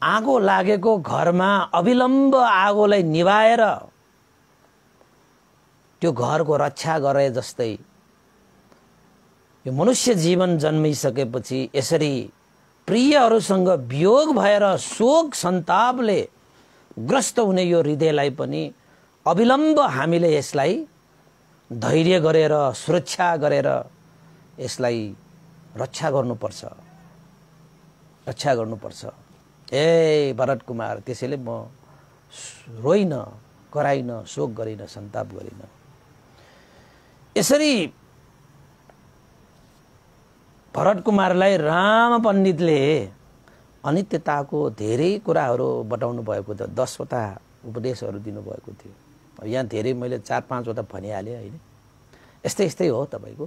आगो लागेको घरमा अविलम्ब आगोलाई निभाएर त्यो घरको रक्षा गरे जस्तै यो मनुष्य जीवन जन्मिसकेपछि यसरी प्रियहरूसँग वियोग भएर शोक सन्तापले ग्रस्त हुने यो हृदयलाई पनि अविलम्ब हामीले यसलाई धैर्य गरेर सुरक्षा गरेर यसलाई रक्षा गर्नुपर्छ रक्षा गर्नुपर्छ ए भरत कुमार त्यसैले म रोइन कराइन शोक गरिनँ सन्ताप गरिनँ यसरी भरत कुमारलाई राम पण्डितले अनित्यताको धेरै कुराहरू बताउनु भएको थियो दसवटा उपदेशहरू दिनुभएको थियो यहाँ धेरै मैले चार पाँचवटा भनिहालेँ होइन यस्तै यस्तै हो तपाईँको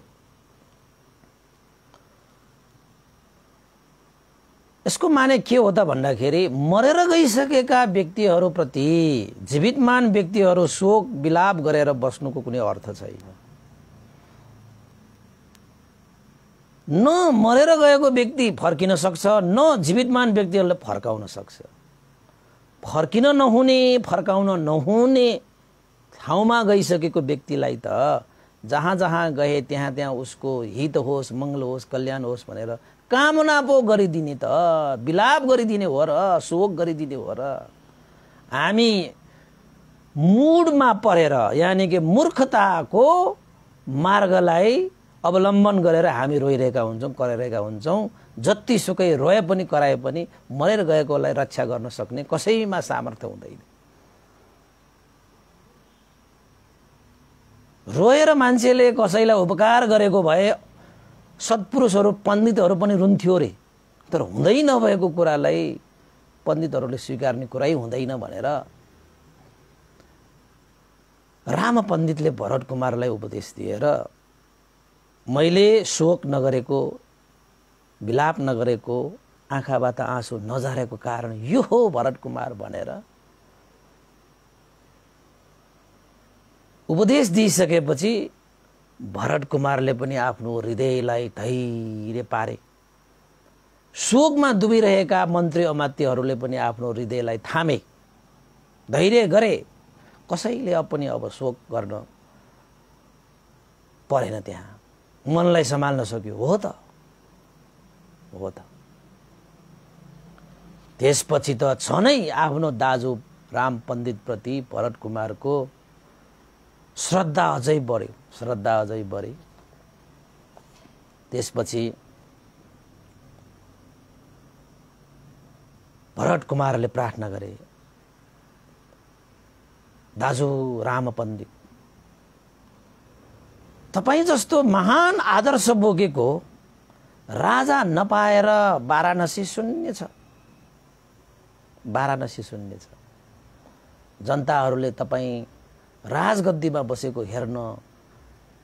यसको माने के हो त भन्दाखेरि मरेर गइसकेका व्यक्तिहरूप्रति जीवितमान व्यक्तिहरू शोक विलाप गरेर बस्नुको कुनै अर्थ छैन न मरेर गएको व्यक्ति फर्किन सक्छ न जीवितमान व्यक्तिहरूले फर्काउन सक्छ फर्किन नहुने फर्काउन नहुने ठाउँमा गइसकेको व्यक्तिलाई त जहाँ जहाँ गए त्यहाँ त्यहाँ उसको हित होस् मङ्गल होस् कल्याण होस् भनेर कामना पो गरिदिने त विलाप गरिदिने हो र शोक गरिदिने हो र हामी मुडमा परेर यानि कि मूर्खताको मार्गलाई अवलम्बन गरेर हामी रोइरहेका हुन्छौँ कराइरहेका हुन्छौँ जतिसुकै रोए पनि कराए पनि मरेर गएकोलाई रक्षा गर्न सक्ने कसैमा सामर्थ्य हुँदैन रोएर मान्छेले कसैलाई उपकार गरेको भए सत्पुरुषहरू पण्डितहरू पनि रुन्थ्यो अरे तर हुँदै नभएको कुरालाई पण्डितहरूले स्वीकार्ने कुरै हुँदैन भनेर राम पण्डितले भरत कुमारलाई उपदेश दिएर मैले शोक नगरेको विलाप नगरेको आँखाबाट आँसु नझारेको कारण यो हो भरत कुमार भनेर उपदेश दिइसकेपछि भरत कुमारले पनि आफ्नो हृदयलाई धैर्य पारे शोकमा डुबिरहेका मन्त्री अमात्यहरूले पनि आफ्नो हृदयलाई थामे धैर्य गरे कसैले पनि अब शोक गर्न परेन त्यहाँ मनलाई सम्हाल्न सक्यो हो त हो त त्यसपछि त छ आफ्नो दाजु राम पण्डितप्रति भरत कुमारको श्रद्धा अझै बढ्यो श्रद्धा अझै बढी त्यसपछि भरत कुमारले प्रार्थना गरे दाजु राम पण्डित तपाईँ जस्तो महान आदर्श बोकेको राजा नपाएर वाराणसी शून्य छ वाराणसी शून्य छ जनताहरूले तपाईँ राजगद्दीमा बसेको हेर्न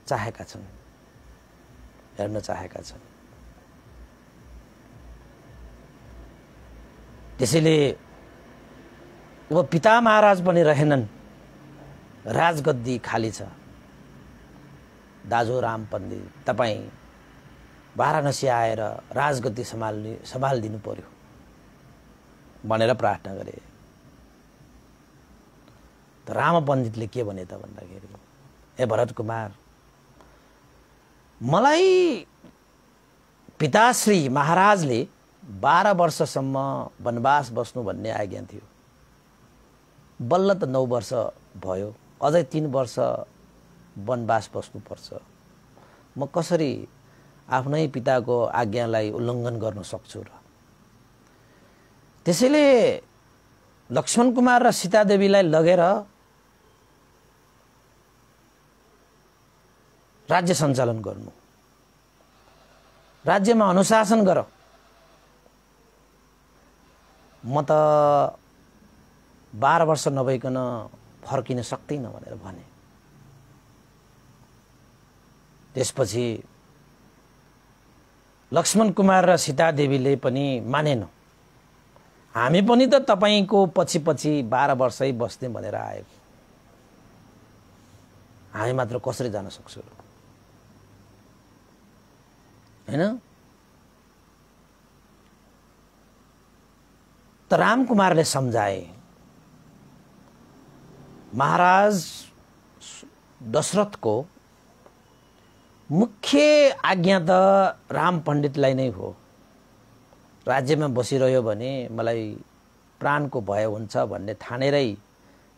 चाहेका छन् हेर्न चाहेका छन् त्यसैले अब पिता महाराज पनि रहेनन् राजगद्दी खाली छ दाजु राम पण्डित तपाईँ वाराणसी आएर राजगद्दी सम्हाल्ने सम्हालिदिनु पर्यो भनेर प्रार्थना गरे त राम पण्डितले के भने त भन्दाखेरि ए भरत कुमार मलाई पिताश्री महाराजले बाह्र वर्षसम्म वनवास बस्नु भन्ने आज्ञा थियो बल्ल त नौ वर्ष भयो अझै तिन वर्ष वनवास बस्नुपर्छ म कसरी आफ्नै पिताको आज्ञालाई उल्लङ्घन गर्न सक्छु र त्यसैले लक्ष्मण कुमार र सीतादेवीलाई लगेर राज्य सञ्चालन गर्नु राज्यमा अनुशासन गर म त बाह्र वर्ष नभइकन फर्किन सक्दिनँ भनेर भने त्यसपछि लक्ष्मण कुमार र देवीले पनि मानेन हामी पनि त तपाईँको पछि पछि बाह्र वर्षै बस्ने भनेर आएको हामी मात्र कसरी जान सक्छौँ होइन त रामकुमारले सम्झाए महाराज दशरथको मुख्य आज्ञा त राम पण्डितलाई नै हो राज्यमा बसिरह्यो भने मलाई प्राणको भय हुन्छ भन्ने ठानेरै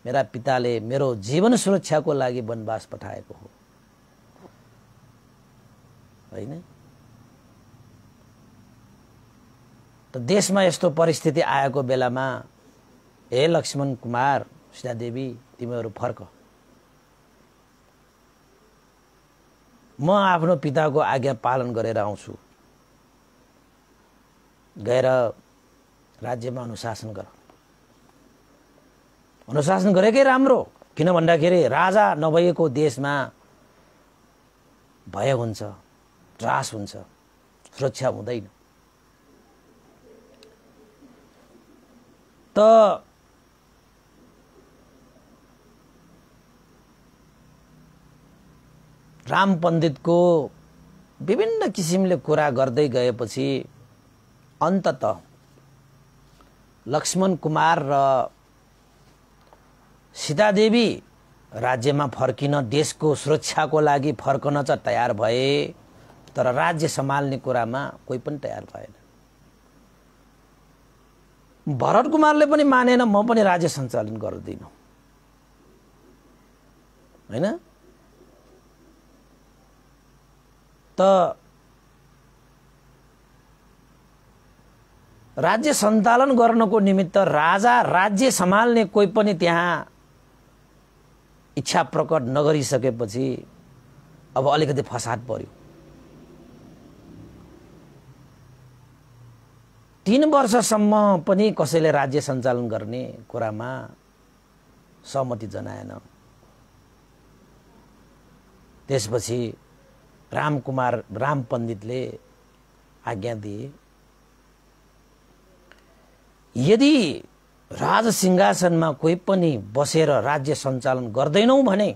मेरा पिताले मेरो जीवन सुरक्षाको लागि वनवास पठाएको हो होइन त देशमा यस्तो परिस्थिति आएको बेलामा हे लक्ष्मण कुमार सीतादेवी तिमीहरू फर्क म आफ्नो पिताको आज्ञा पालन गरेर आउँछु गएर राज्यमा अनुशासन गर अनुशासन गरेकै राम्रो किन भन्दाखेरि राजा नभएको देशमा भय हुन्छ त्रास हुन्छ सुरक्षा हुँदैन त राम पण्डितको विभिन्न किसिमले कुरा गर्दै गएपछि अन्तत लक्ष्मण कुमार र सीतादेवी राज्यमा फर्किन देशको सुरक्षाको लागि फर्कन चाहिँ तयार भए तर राज्य सम्हाल्ने कुरामा कोही पनि तयार भएन भरत कुमारले पनि मानेन म पनि राज्य सञ्चालन गर्दिनँ होइन त राज्य सञ्चालन गर्नको निमित्त राजा राज्य सम्हाल्ने कोही पनि त्यहाँ इच्छा प्रकट नगरिसकेपछि अब अलिकति फसाद पर्यो तिन वर्षसम्म पनि कसैले राज्य सञ्चालन गर्ने कुरामा सहमति जनाएन त्यसपछि रामकुमार राम पण्डितले आज्ञा दिए यदि राजसिंहासनमा कोही पनि बसेर राज्य सञ्चालन गर्दैनौँ भने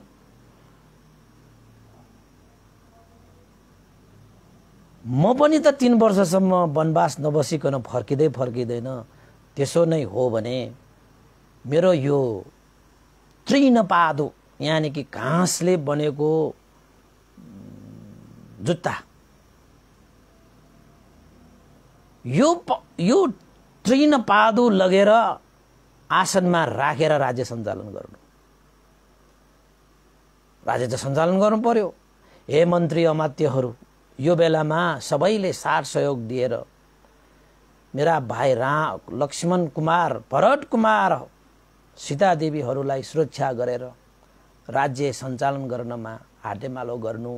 म पनि त तिन वर्षसम्म वनवास नबसिकन फर्किँदै फर्किँदैन त्यसो नै हो भने मेरो यो पादु यानि कि घाँसले बनेको जुत्ता यो प, यो तृणपादो लगेर आसनमा राखेर रा राज्य सञ्चालन गर्नु राज्य त सञ्चालन गर्नु पर्यो हे मन्त्री अमात्यहरू यो बेलामा सबैले सार सहयोग दिएर मेरा भाइ रा लक्ष्मण कुमार भरत कुमार सीतादेवीहरूलाई सुरक्षा गरेर राज्य सञ्चालन गर्नमा हातेमालो गर्नु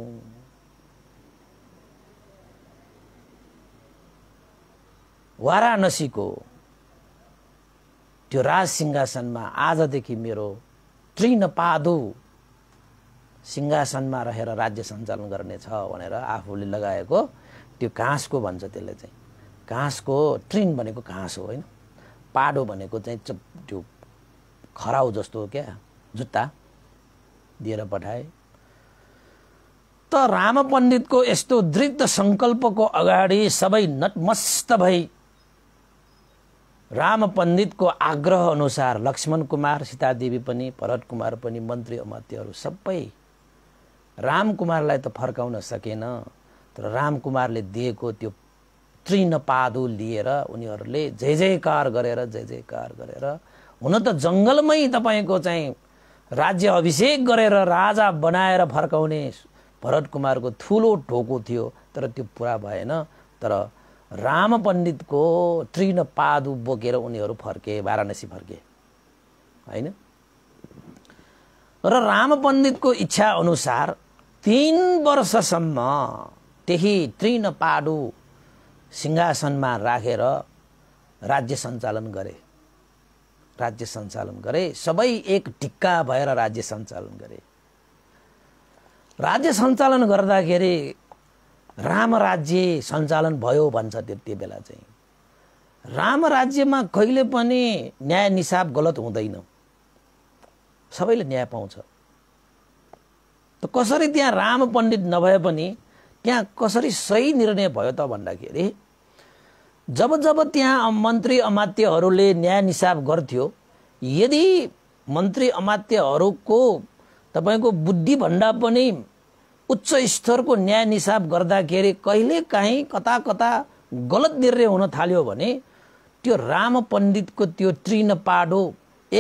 वाराणसीको त्यो राज सिंहासनमा आजदेखि मेरो त्रिनपादु सिंहासनमा रहेर राज्य सञ्चालन गर्नेछ भनेर आफूले लगाएको त्यो काँसको भन्छ त्यसले चाहिँ काँसको ट्रिन भनेको काँस हो होइन पाडो भनेको चाहिँ त्यो खराउ जस्तो क्या जुत्ता दिएर पठाए त राम पण्डितको यस्तो दृढ सङ्कल्पको अगाडि सबै नटमस्त भई राम पण्डितको आग्रह अनुसार लक्ष्मण कुमार सीतादेवी पनि भरत कुमार पनि मन्त्री अमात्यहरू सबै रामकुमारलाई त फर्काउन सकेन तर रामकुमारले दिएको त्यो पादु लिएर उनीहरूले जय जयकार गरेर जय जयकार गरेर हुन त जङ्गलमै तपाईँको चाहिँ राज्य अभिषेक गरेर राजा बनाएर फर्काउने भरत कुमारको ठुलो ढोको थियो तर त्यो पुरा भएन तर राम पण्डितको त्रिन पादु बोकेर उनीहरू फर्के वाराणसी फर्के होइन र राम पण्डितको इच्छा अनुसार तिन वर्षसम्म त्यही त्रिनपाडु सिंहासनमा राखेर रा, राज्य सञ्चालन गरे राज्य सञ्चालन गरे सबै एक ढिक्का भएर राज्य सञ्चालन गरे राज्य सञ्चालन गर्दाखेरि राम राज्य सञ्चालन भयो भन्छ त्यति बेला चाहिँ राम राज्यमा कहिले पनि न्याय निसाब गलत हुँदैन सबैले न्याय पाउँछ त कसरी त्यहाँ राम पण्डित नभए पनि त्यहाँ कसरी सही निर्णय भयो त भन्दाखेरि जब जब त्यहाँ मन्त्री अमात्यहरूले न्याय निसाब गर्थ्यो यदि मन्त्री अमात्यहरूको तपाईँको बुद्धिभन्दा पनि उच्च स्तरको न्याय निसाब गर्दाखेरि कहिलेकाहीँ कता कता गलत निर्णय हुन थाल्यो भने त्यो राम पण्डितको त्यो त्रिन पाडो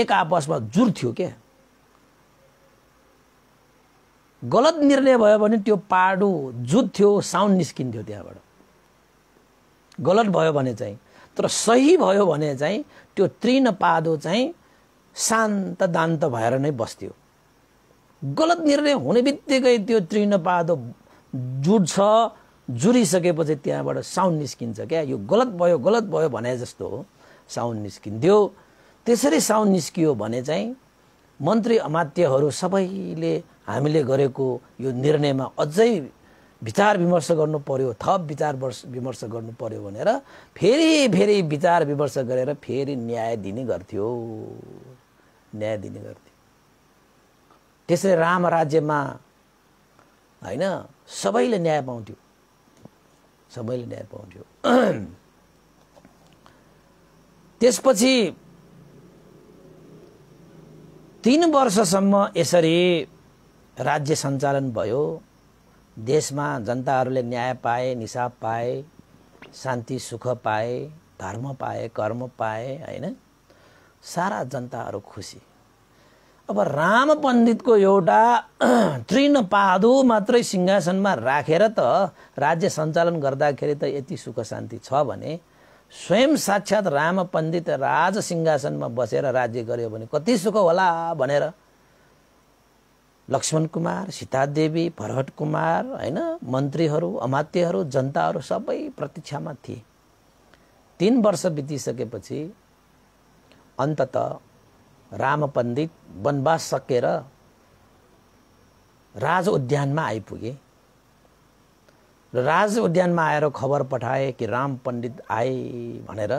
एक आपसमा जुर्थ्यो क्या गलत निर्णय भयो भने त्यो पाडो जुत्थ्यो साउन्ड निस्किन्थ्यो त्यहाँबाट गलत भयो भने चाहिँ तर सही भयो भने चाहिँ त्यो त्रिन पादो चाहिँ शान्त दान्त भएर नै बस्थ्यो गलत निर्णय हुने बित्तिकै त्यो त्रिन पादो जुट्छ जुरिसकेपछि त्यहाँबाट साउन्ड निस्किन्छ क्या यो गलत भयो गलत भयो भने जस्तो हो साउन्ड निस्किन्थ्यो त्यसरी साउन्ड निस्कियो भने चाहिँ मन्त्री अमात्यहरू सबैले हामीले गरेको यो निर्णयमा अझै विचार विमर्श गर्नु पर्यो थप विचार विमर्श गर्नु पर्यो भनेर फेरि फेरि विचार विमर्श गरेर फेरि न्याय दिने गर्थ्यो न्याय दिने गर्थ्यो त्यसरी राम राज्यमा होइन सबैले न्याय पाउँथ्यो सबैले न्याय पाउँथ्यो (clears throat) त्यसपछि तिन वर्षसम्म यसरी राज्य सञ्चालन भयो देशमा जनताहरूले न्याय पाए निसाब पाए शान्ति सुख पाए धर्म पाए कर्म पाए होइन सारा जनताहरू खुसी अब राम पण्डितको एउटा (clears throat) तृण पादु मात्रै सिंहासनमा राखेर त राज्य सञ्चालन गर्दाखेरि त यति सुख शान्ति छ भने स्वयं साक्षात् राम पण्डित राज सिंहासनमा बसेर राज्य गर्यो भने कति सुख होला भनेर लक्ष्मण कुमार सीतादेवी भरहट कुमार होइन मन्त्रीहरू अमात्यहरू जनताहरू सबै प्रतीक्षामा थिए तिन वर्ष बितिसकेपछि अन्तत राम पण्डित वनवास सकेर राज उद्यानमा आइपुगे र राज उद्यानमा आएर खबर पठाए कि राम पण्डित आए भनेर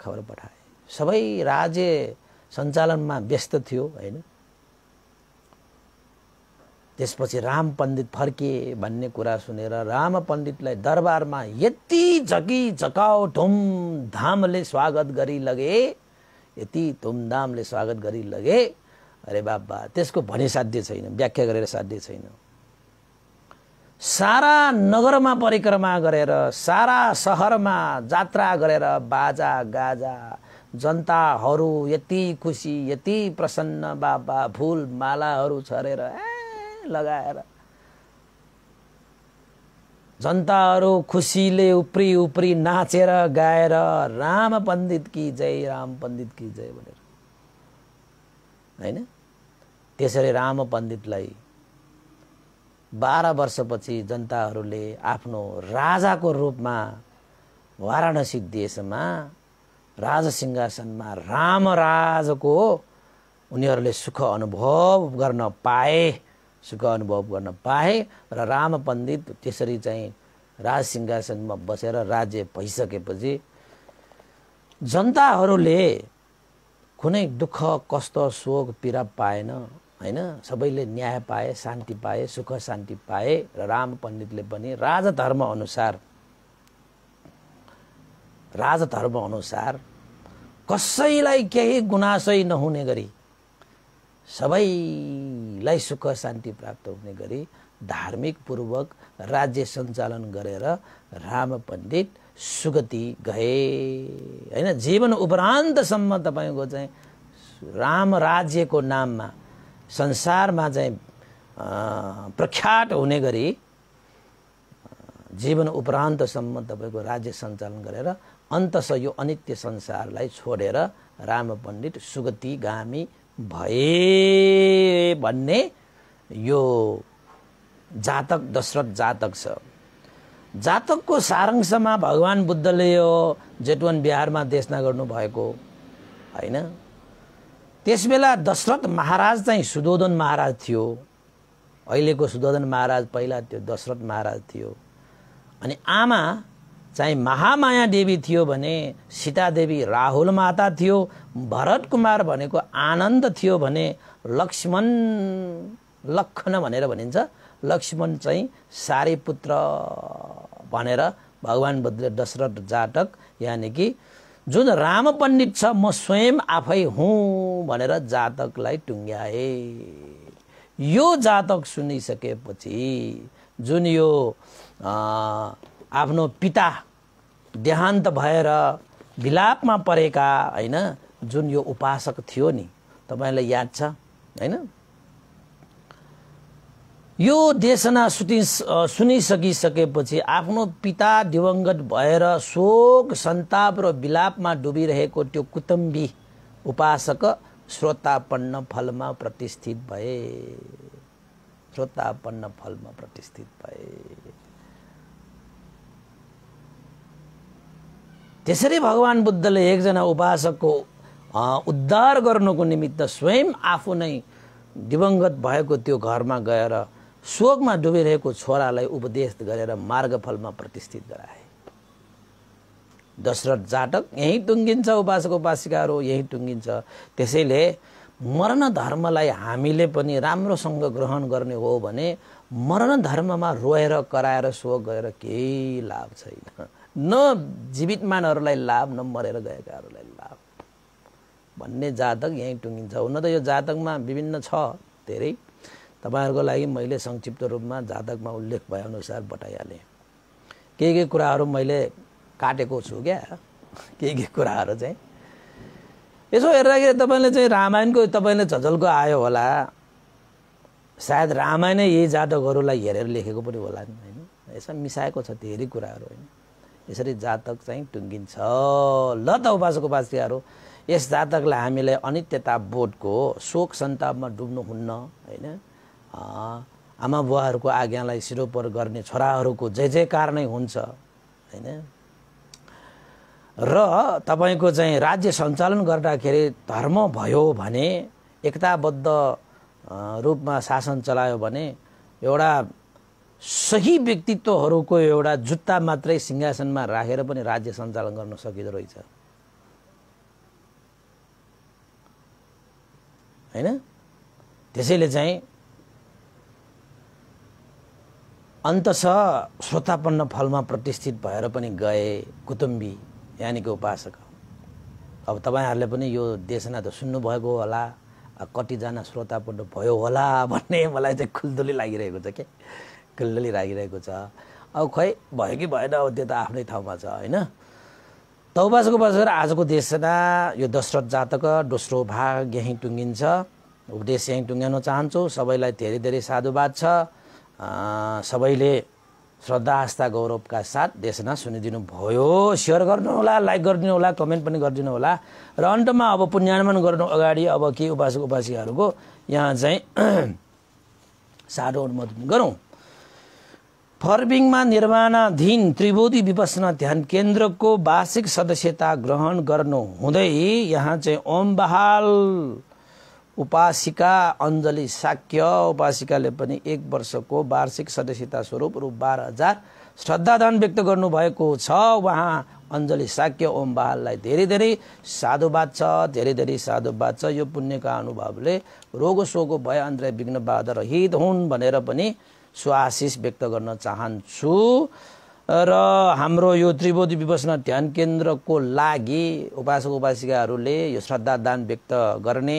खबर पठाए सबै राज्य सञ्चालनमा व्यस्त थियो होइन त्यसपछि राम पण्डित फर्के भन्ने कुरा सुनेर राम पण्डितलाई दरबारमा यति झकी झकाउ धुमधामले स्वागत गरी लगे यति धुमधामले स्वागत गरी लगे अरे बाबा त्यसको भने साध्य छैन व्याख्या गरेर साध्य छैन सारा नगरमा परिक्रमा गरेर सारा सहरमा जात्रा गरेर बाजा गाजा जनताहरू यति खुसी यति प्रसन्न बाबा फुल मालाहरू छरेर लगाएर जनताहरू खुसीले उप्री उप्री नाचेर गाएर राम पण्डित कि जय राम पण्डित कि जय भनेर होइन त्यसरी राम पण्डितलाई बाह्र वर्षपछि जनताहरूले आफ्नो राजाको रूपमा वाराणसी देशमा राजसिंहासनमा रामराजको उनीहरूले सुख अनुभव गर्न पाए सुख अनुभव गर्न पाए र राम पण्डित त्यसरी चाहिँ राज सिंहासनमा बसेर रा राज्य भइसकेपछि जनताहरूले कुनै दुःख कष्ट शोक पीडा पाएन होइन सबैले न्याय पाए शान्ति पाए सुख शान्ति पाए र राम पण्डितले पनि राजधर्म अनुसार राजधर्म अनुसार कसैलाई केही गुनासै नहुने गरी सबै लाई सुख शान्ति प्राप्त हुने गरी धार्मिक पूर्वक राज्य सञ्चालन गरेर राम पण्डित सुगति गए होइन जीवन उपरान्तसम्म तपाईँको चाहिँ राम राज्यको नाममा संसारमा चाहिँ प्रख्यात हुने गरी जीवन उपरान्तसम्म तपाईँको राज्य सञ्चालन गरेर अन्तस यो अनित्य संसारलाई छोडेर राम पण्डित सुगति गामी भए भन्ने यो जातक दशरथ जातक छ जातकको सारांशमा भगवान् बुद्धले यो जेटवन बिहारमा देशना गर्नुभएको होइन त्यसबेला दशरथ महाराज चाहिँ सुदोधन महाराज थियो अहिलेको सुदोधन महाराज पहिला त्यो दशरथ महाराज थियो अनि आमा चाहिँ महामाया देवी थियो भने सीता देवी राहुल माता थियो भरत कुमार भनेको आनन्द थियो भने लक्ष्मण लक्षण भनेर भनिन्छ लक्ष्मण चाहिँ सारे पुत्र भनेर भगवान् बुद्ध दशरथ जातक यानि कि जुन राम पण्डित छ म स्वयं आफै हुँ भनेर जातकलाई टुङ्ग्याए यो जातक सुनिसकेपछि जुन यो आफ्नो पिता देहान्त भएर विलापमा परेका होइन जुन यो उपासक थियो नि तपाईँलाई याद छ होइन यो देशना सुति सुनिसकिसकेपछि आफ्नो पिता दिवङ्गत भएर शोक सन्ताप र विलापमा डुबिरहेको त्यो कुटुम्बी उपासक श्रोतापन्न फलमा प्रतिष्ठित भए श्रोतापन्न फलमा प्रतिष्ठित भए त्यसरी भगवान् बुद्धले एकजना उपासकको उद्धार गर्नुको निमित्त स्वयं आफू नै दिवङ्गत भएको त्यो घरमा गएर शोकमा डुबिरहेको छोरालाई उपदेश गरेर मार्गफलमा प्रतिष्ठित गराए दशरथ जाटक यहीँ टुङ्गिन्छ उपासक उपासिकाहरू यहीँ टुङ्गिन्छ त्यसैले मरण धर्मलाई हामीले पनि राम्रोसँग ग्रहण गर्ने हो भने मरण धर्ममा रोएर कराएर शोक गरेर केही लाभ छैन न जीवित जीवितमानहरूलाई लाभ न मरेर गएकाहरूलाई लाभ भन्ने जातक यहीँ टुङ्गिन्छ हुन त यो जातकमा विभिन्न छ धेरै तपाईँहरूको लागि मैले संक्षिप्त रूपमा जातकमा उल्लेख भएअनुसार बताइहालेँ के के कुराहरू मैले काटेको छु क्या के के कुराहरू चाहिँ यसो हेर्दाखेरि तपाईँले चाहिँ रामायणको तपाईँले झझल्को आयो होला सायद रामायणै यही जातकहरूलाई हेरेर लेखेको पनि होला नि होइन यसमा मिसाएको छ धेरै कुराहरू होइन यसरी जातक चाहिँ टुङ्गिन्छ ल त उपासक उपासिकाहरू यस जातकलाई हामीलाई अनित्यता बोधको शोक सन्तापमा डुब्नु हुन्न होइन आमा बुवाहरूको आज्ञालाई सिरोपर गर्ने छोराहरूको जे जे कारणै हुन्छ होइन र तपाईँको चाहिँ राज्य सञ्चालन गर्दाखेरि धर्म भयो भने एकताबद्ध रूपमा शासन चलायो भने एउटा सही व्यक्तित्वहरूको एउटा जुत्ता मात्रै सिंहासनमा राखेर पनि राज्य सञ्चालन गर्न सकिँदो रहेछ होइन त्यसैले चाहिँ अन्तस श्रोतापन्न फलमा प्रतिष्ठित भएर पनि गए कुटुम्बी कि उपासक अब तपाईँहरूले पनि यो देशना त सुन्नुभएको होला कतिजना श्रोतापन्न भयो होला भन्ने मलाई चाहिँ खुल्दुली लागिरहेको छ के क्लियरली राखिरहेको छ अब खोइ भयो कि भएन अब त्यो त आफ्नै ठाउँमा छ होइन तौबासको बसेर आजको देशना यो दशरथ जातक दोस्रो भाग यहीँ टुङ्गिन्छ उपदेश यहीँ टुङ्ग्याउन चाहन्छु सबैलाई धेरै धेरै साधुवाद छ सबैले श्रद्धा आस्था गौरवका साथ देशना सुनिदिनु भयो सेयर होला लाइक गरिदिनु होला कमेन्ट पनि गरिदिनु होला र अन्तमा अब पुण्यान्वन गर्नु अगाडि अब के उपासक उपासिकाहरूको यहाँ चाहिँ (clears throat) साह्रो अनुमोदन गरौँ फर्बिङमा निर्माणाधीन त्रिभुदी विपसना ध्यान केन्द्रको वार्षिक सदस्यता ग्रहण गर्नु हुँदै यहाँ चाहिँ ओम बहाल उपासिका अञ्जली साक्य उपासिकाले पनि एक वर्षको वार्षिक सदस्यता स्वरूप रु बाह्र हजार श्रद्धादान व्यक्त गर्नुभएको छ उहाँ अञ्जली साक्य ओम बहाललाई धेरै धेरै साधुवाद छ धेरै धेरै साधुवाद छ यो पुण्यका अनुभवले रोगोसोगो भए अन्त्र विघ्न बाधा रहित हुन् भनेर पनि सुआशिष व्यक्त गर्न चाहन्छु र हाम्रो यो त्रिवेदी विपसना ध्यान केन्द्रको लागि उपासक उपासिकाहरूले यो श्रद्धादान व्यक्त गर्ने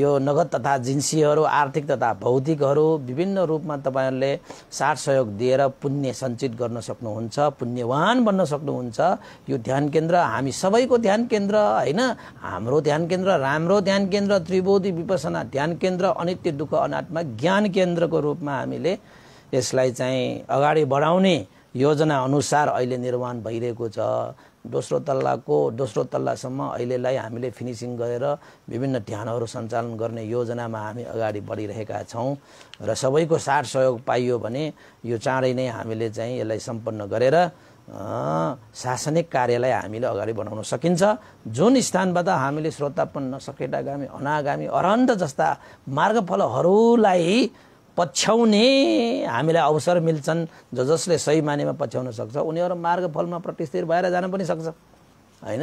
यो नगद तथा जिन्सीहरू आर्थिक तथा भौतिकहरू विभिन्न रूपमा तपाईँहरूले साथ सहयोग दिएर पुण्य सञ्चित गर्न सक्नुहुन्छ पुण्यवान बन्न सक्नुहुन्छ यो ध्यान केन्द्र हामी सबैको ध्यान केन्द्र होइन हाम्रो ध्यान केन्द्र राम्रो ध्यान केन्द्र त्रिभोधी विपसना ध्यान केन्द्र अनित्य दुःख अनात्मा ज्ञान केन्द्रको रूपमा हामीले यसलाई चाहिँ अगाडि बढाउने योजना अनुसार अहिले निर्माण भइरहेको छ दोस्रो तल्लाको दोस्रो तल्लासम्म अहिलेलाई हामीले फिनिसिङ गरेर विभिन्न ध्यानहरू सञ्चालन गर्ने योजनामा हामी अगाडि बढिरहेका छौँ र सबैको साथ सहयोग पाइयो भने यो चाँडै नै हामीले चाहिँ यसलाई सम्पन्न गरेर शासनिक कार्यलाई हामीले अगाडि बढाउन सकिन्छ जुन स्थानबाट हामीले श्रोतापन्न सकेटागामी अनागामी अरन्त जस्ता मार्गफलहरूलाई पछ्याउने हामीलाई अवसर मिल्छन् ज जसले सही मानेमा पछ्याउन सक्छ उनीहरू मार्गफलमा प्रतिस्थिर भएर जान पनि सक्छ होइन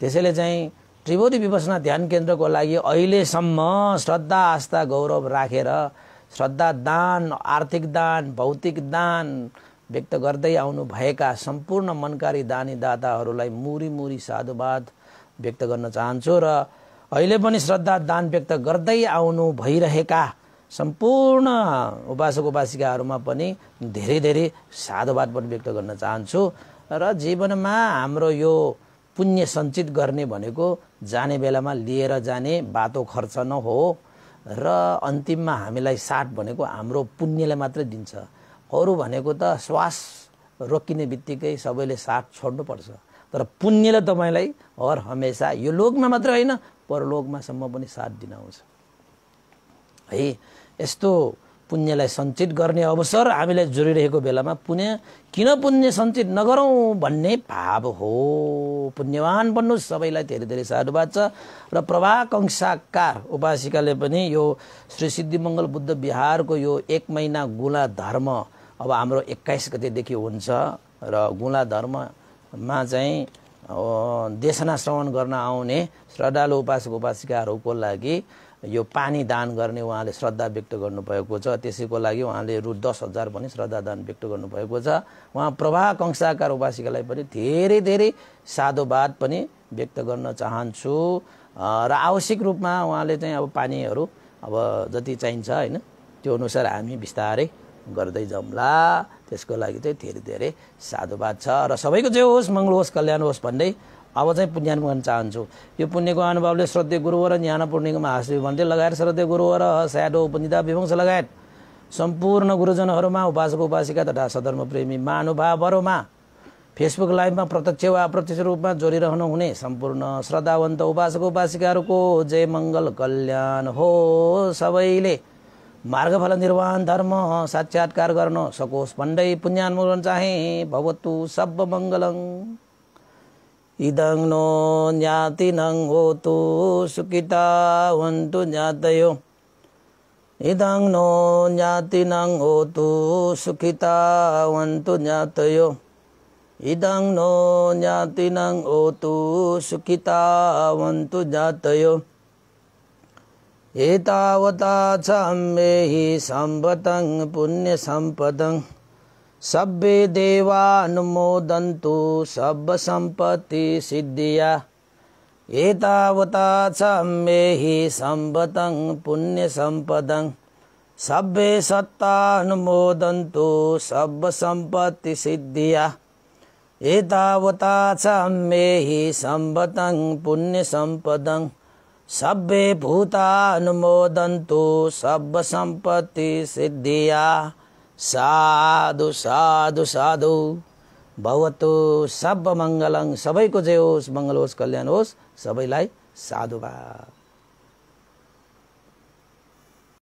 त्यसैले चाहिँ त्रिभुरी विपसना ध्यान केन्द्रको लागि अहिलेसम्म श्रद्धा आस्था गौरव राखेर श्रद्धा दान आर्थिक दान भौतिक दान व्यक्त गर्दै आउनुभएका सम्पूर्ण मनकारी दानी दाताहरूलाई मुरी मुरी साधुवाद व्यक्त गर्न चाहन्छु र अहिले पनि श्रद्धा दान व्यक्त गर्दै आउनु भइरहेका सम्पूर्ण उपासक उपासिकाहरूमा पनि धेरै धेरै साधुवाद पनि व्यक्त गर्न चाहन्छु र जीवनमा हाम्रो यो पुण्य सञ्चित गर्ने भनेको जाने बेलामा लिएर जाने बाटो खर्च नहो र अन्तिममा हामीलाई साथ भनेको हाम्रो पुण्यले मात्रै दिन्छ अरू भनेको त श्वास रोकिने बित्तिकै सबैले साथ छोड्नुपर्छ तर पुण्यले तपाईँलाई हर हमेसा यो लोकमा मात्र होइन परलोकमासम्म पनि साथ दिन आउँछ है यस्तो पुण्यलाई सञ्चित गर्ने अवसर हामीलाई जोडिरहेको बेलामा पुण्य किन पुण्य सञ्चित नगरौँ भन्ने भाव हो पुण्यवान बन्नु सबैलाई धेरै धेरै साधुवाद छ र प्रभाकंसाकार उपासिकाले पनि यो श्री सिद्धिमङ्गल बुद्ध बिहारको यो एक महिना गुला धर्म अब हाम्रो एक्काइस गतिदेखि हुन्छ र गुला धर्ममा चाहिँ देशना श्रवण गर्न आउने श्रद्धालु उपासक उपासिकाहरूको लागि यो पानी दान गर्ने उहाँले श्रद्धा व्यक्त गर्नुभएको छ त्यसैको लागि उहाँले रु दस हजार पनि श्रद्धा दान व्यक्त गर्नुभएको छ उहाँ प्रभा कंसाकार उपासिकालाई पनि धेरै धेरै साधुवाद पनि व्यक्त गर्न चाहन्छु र आवश्यक रूपमा उहाँले चाहिँ अब पानीहरू अब जति चाहिन्छ होइन त्यो अनुसार हामी बिस्तारै गर्दै जाउँला त्यसको लागि चाहिँ धेरै धेरै साधुवाद छ र सबैको जे होस् मङ्गल होस् कल्याण होस् भन्दै अब चाहिँ पुण्यान गर्न चाहन्छु यो पुण्यको अनुभवले श्रद्धे र ज्ञान पूर्णिमा हासिल भन्दै लगायत श्रद्धे र स्याडो उपनिदा विवंश लगायत सम्पूर्ण गुरुजनहरूमा उपासक उपासिका तथा सधर्मप्रेमी महानुभावहरूमा फेसबुक लाइभमा प्रत्यक्ष वा अप्रत्यक्ष रूपमा जोडिरहनु हुने सम्पूर्ण श्रद्धावन्त उपासक उपासिकाहरूको जय मङ्गल कल्याण हो सबैले मार्गफल निर्वाण धर्म साक्षात्कार गर्न सकोस् भन्दै पुण्यान्मूलन चाहे भवतु सब मङ्गलङ Idang no nyati nang hotu sukita wantu nyatayo. Idang no nyati nang hotu sukita wantu nyatayo. Idang no nyati nang hotu sukita wantu nyatayo. Etavata cha ammehi sambatang punya sampadang. सभ्य सभ्ये सब संपत्ति सिद्धिया एतावता ही पुण्य मेहि सभ्य पुण्यसम्पदं सब संपत्ति सिद्धिया एतावता ही पुण्य मेहि सभ्य पुण्यसम्पदं सब संपत्ति सिद्धिया साधु साधु साधु भगवतो सब मङ्गलङ सबैको जय होस् मङ्गल होस् कल्याण होस् सबैलाई साधुवाद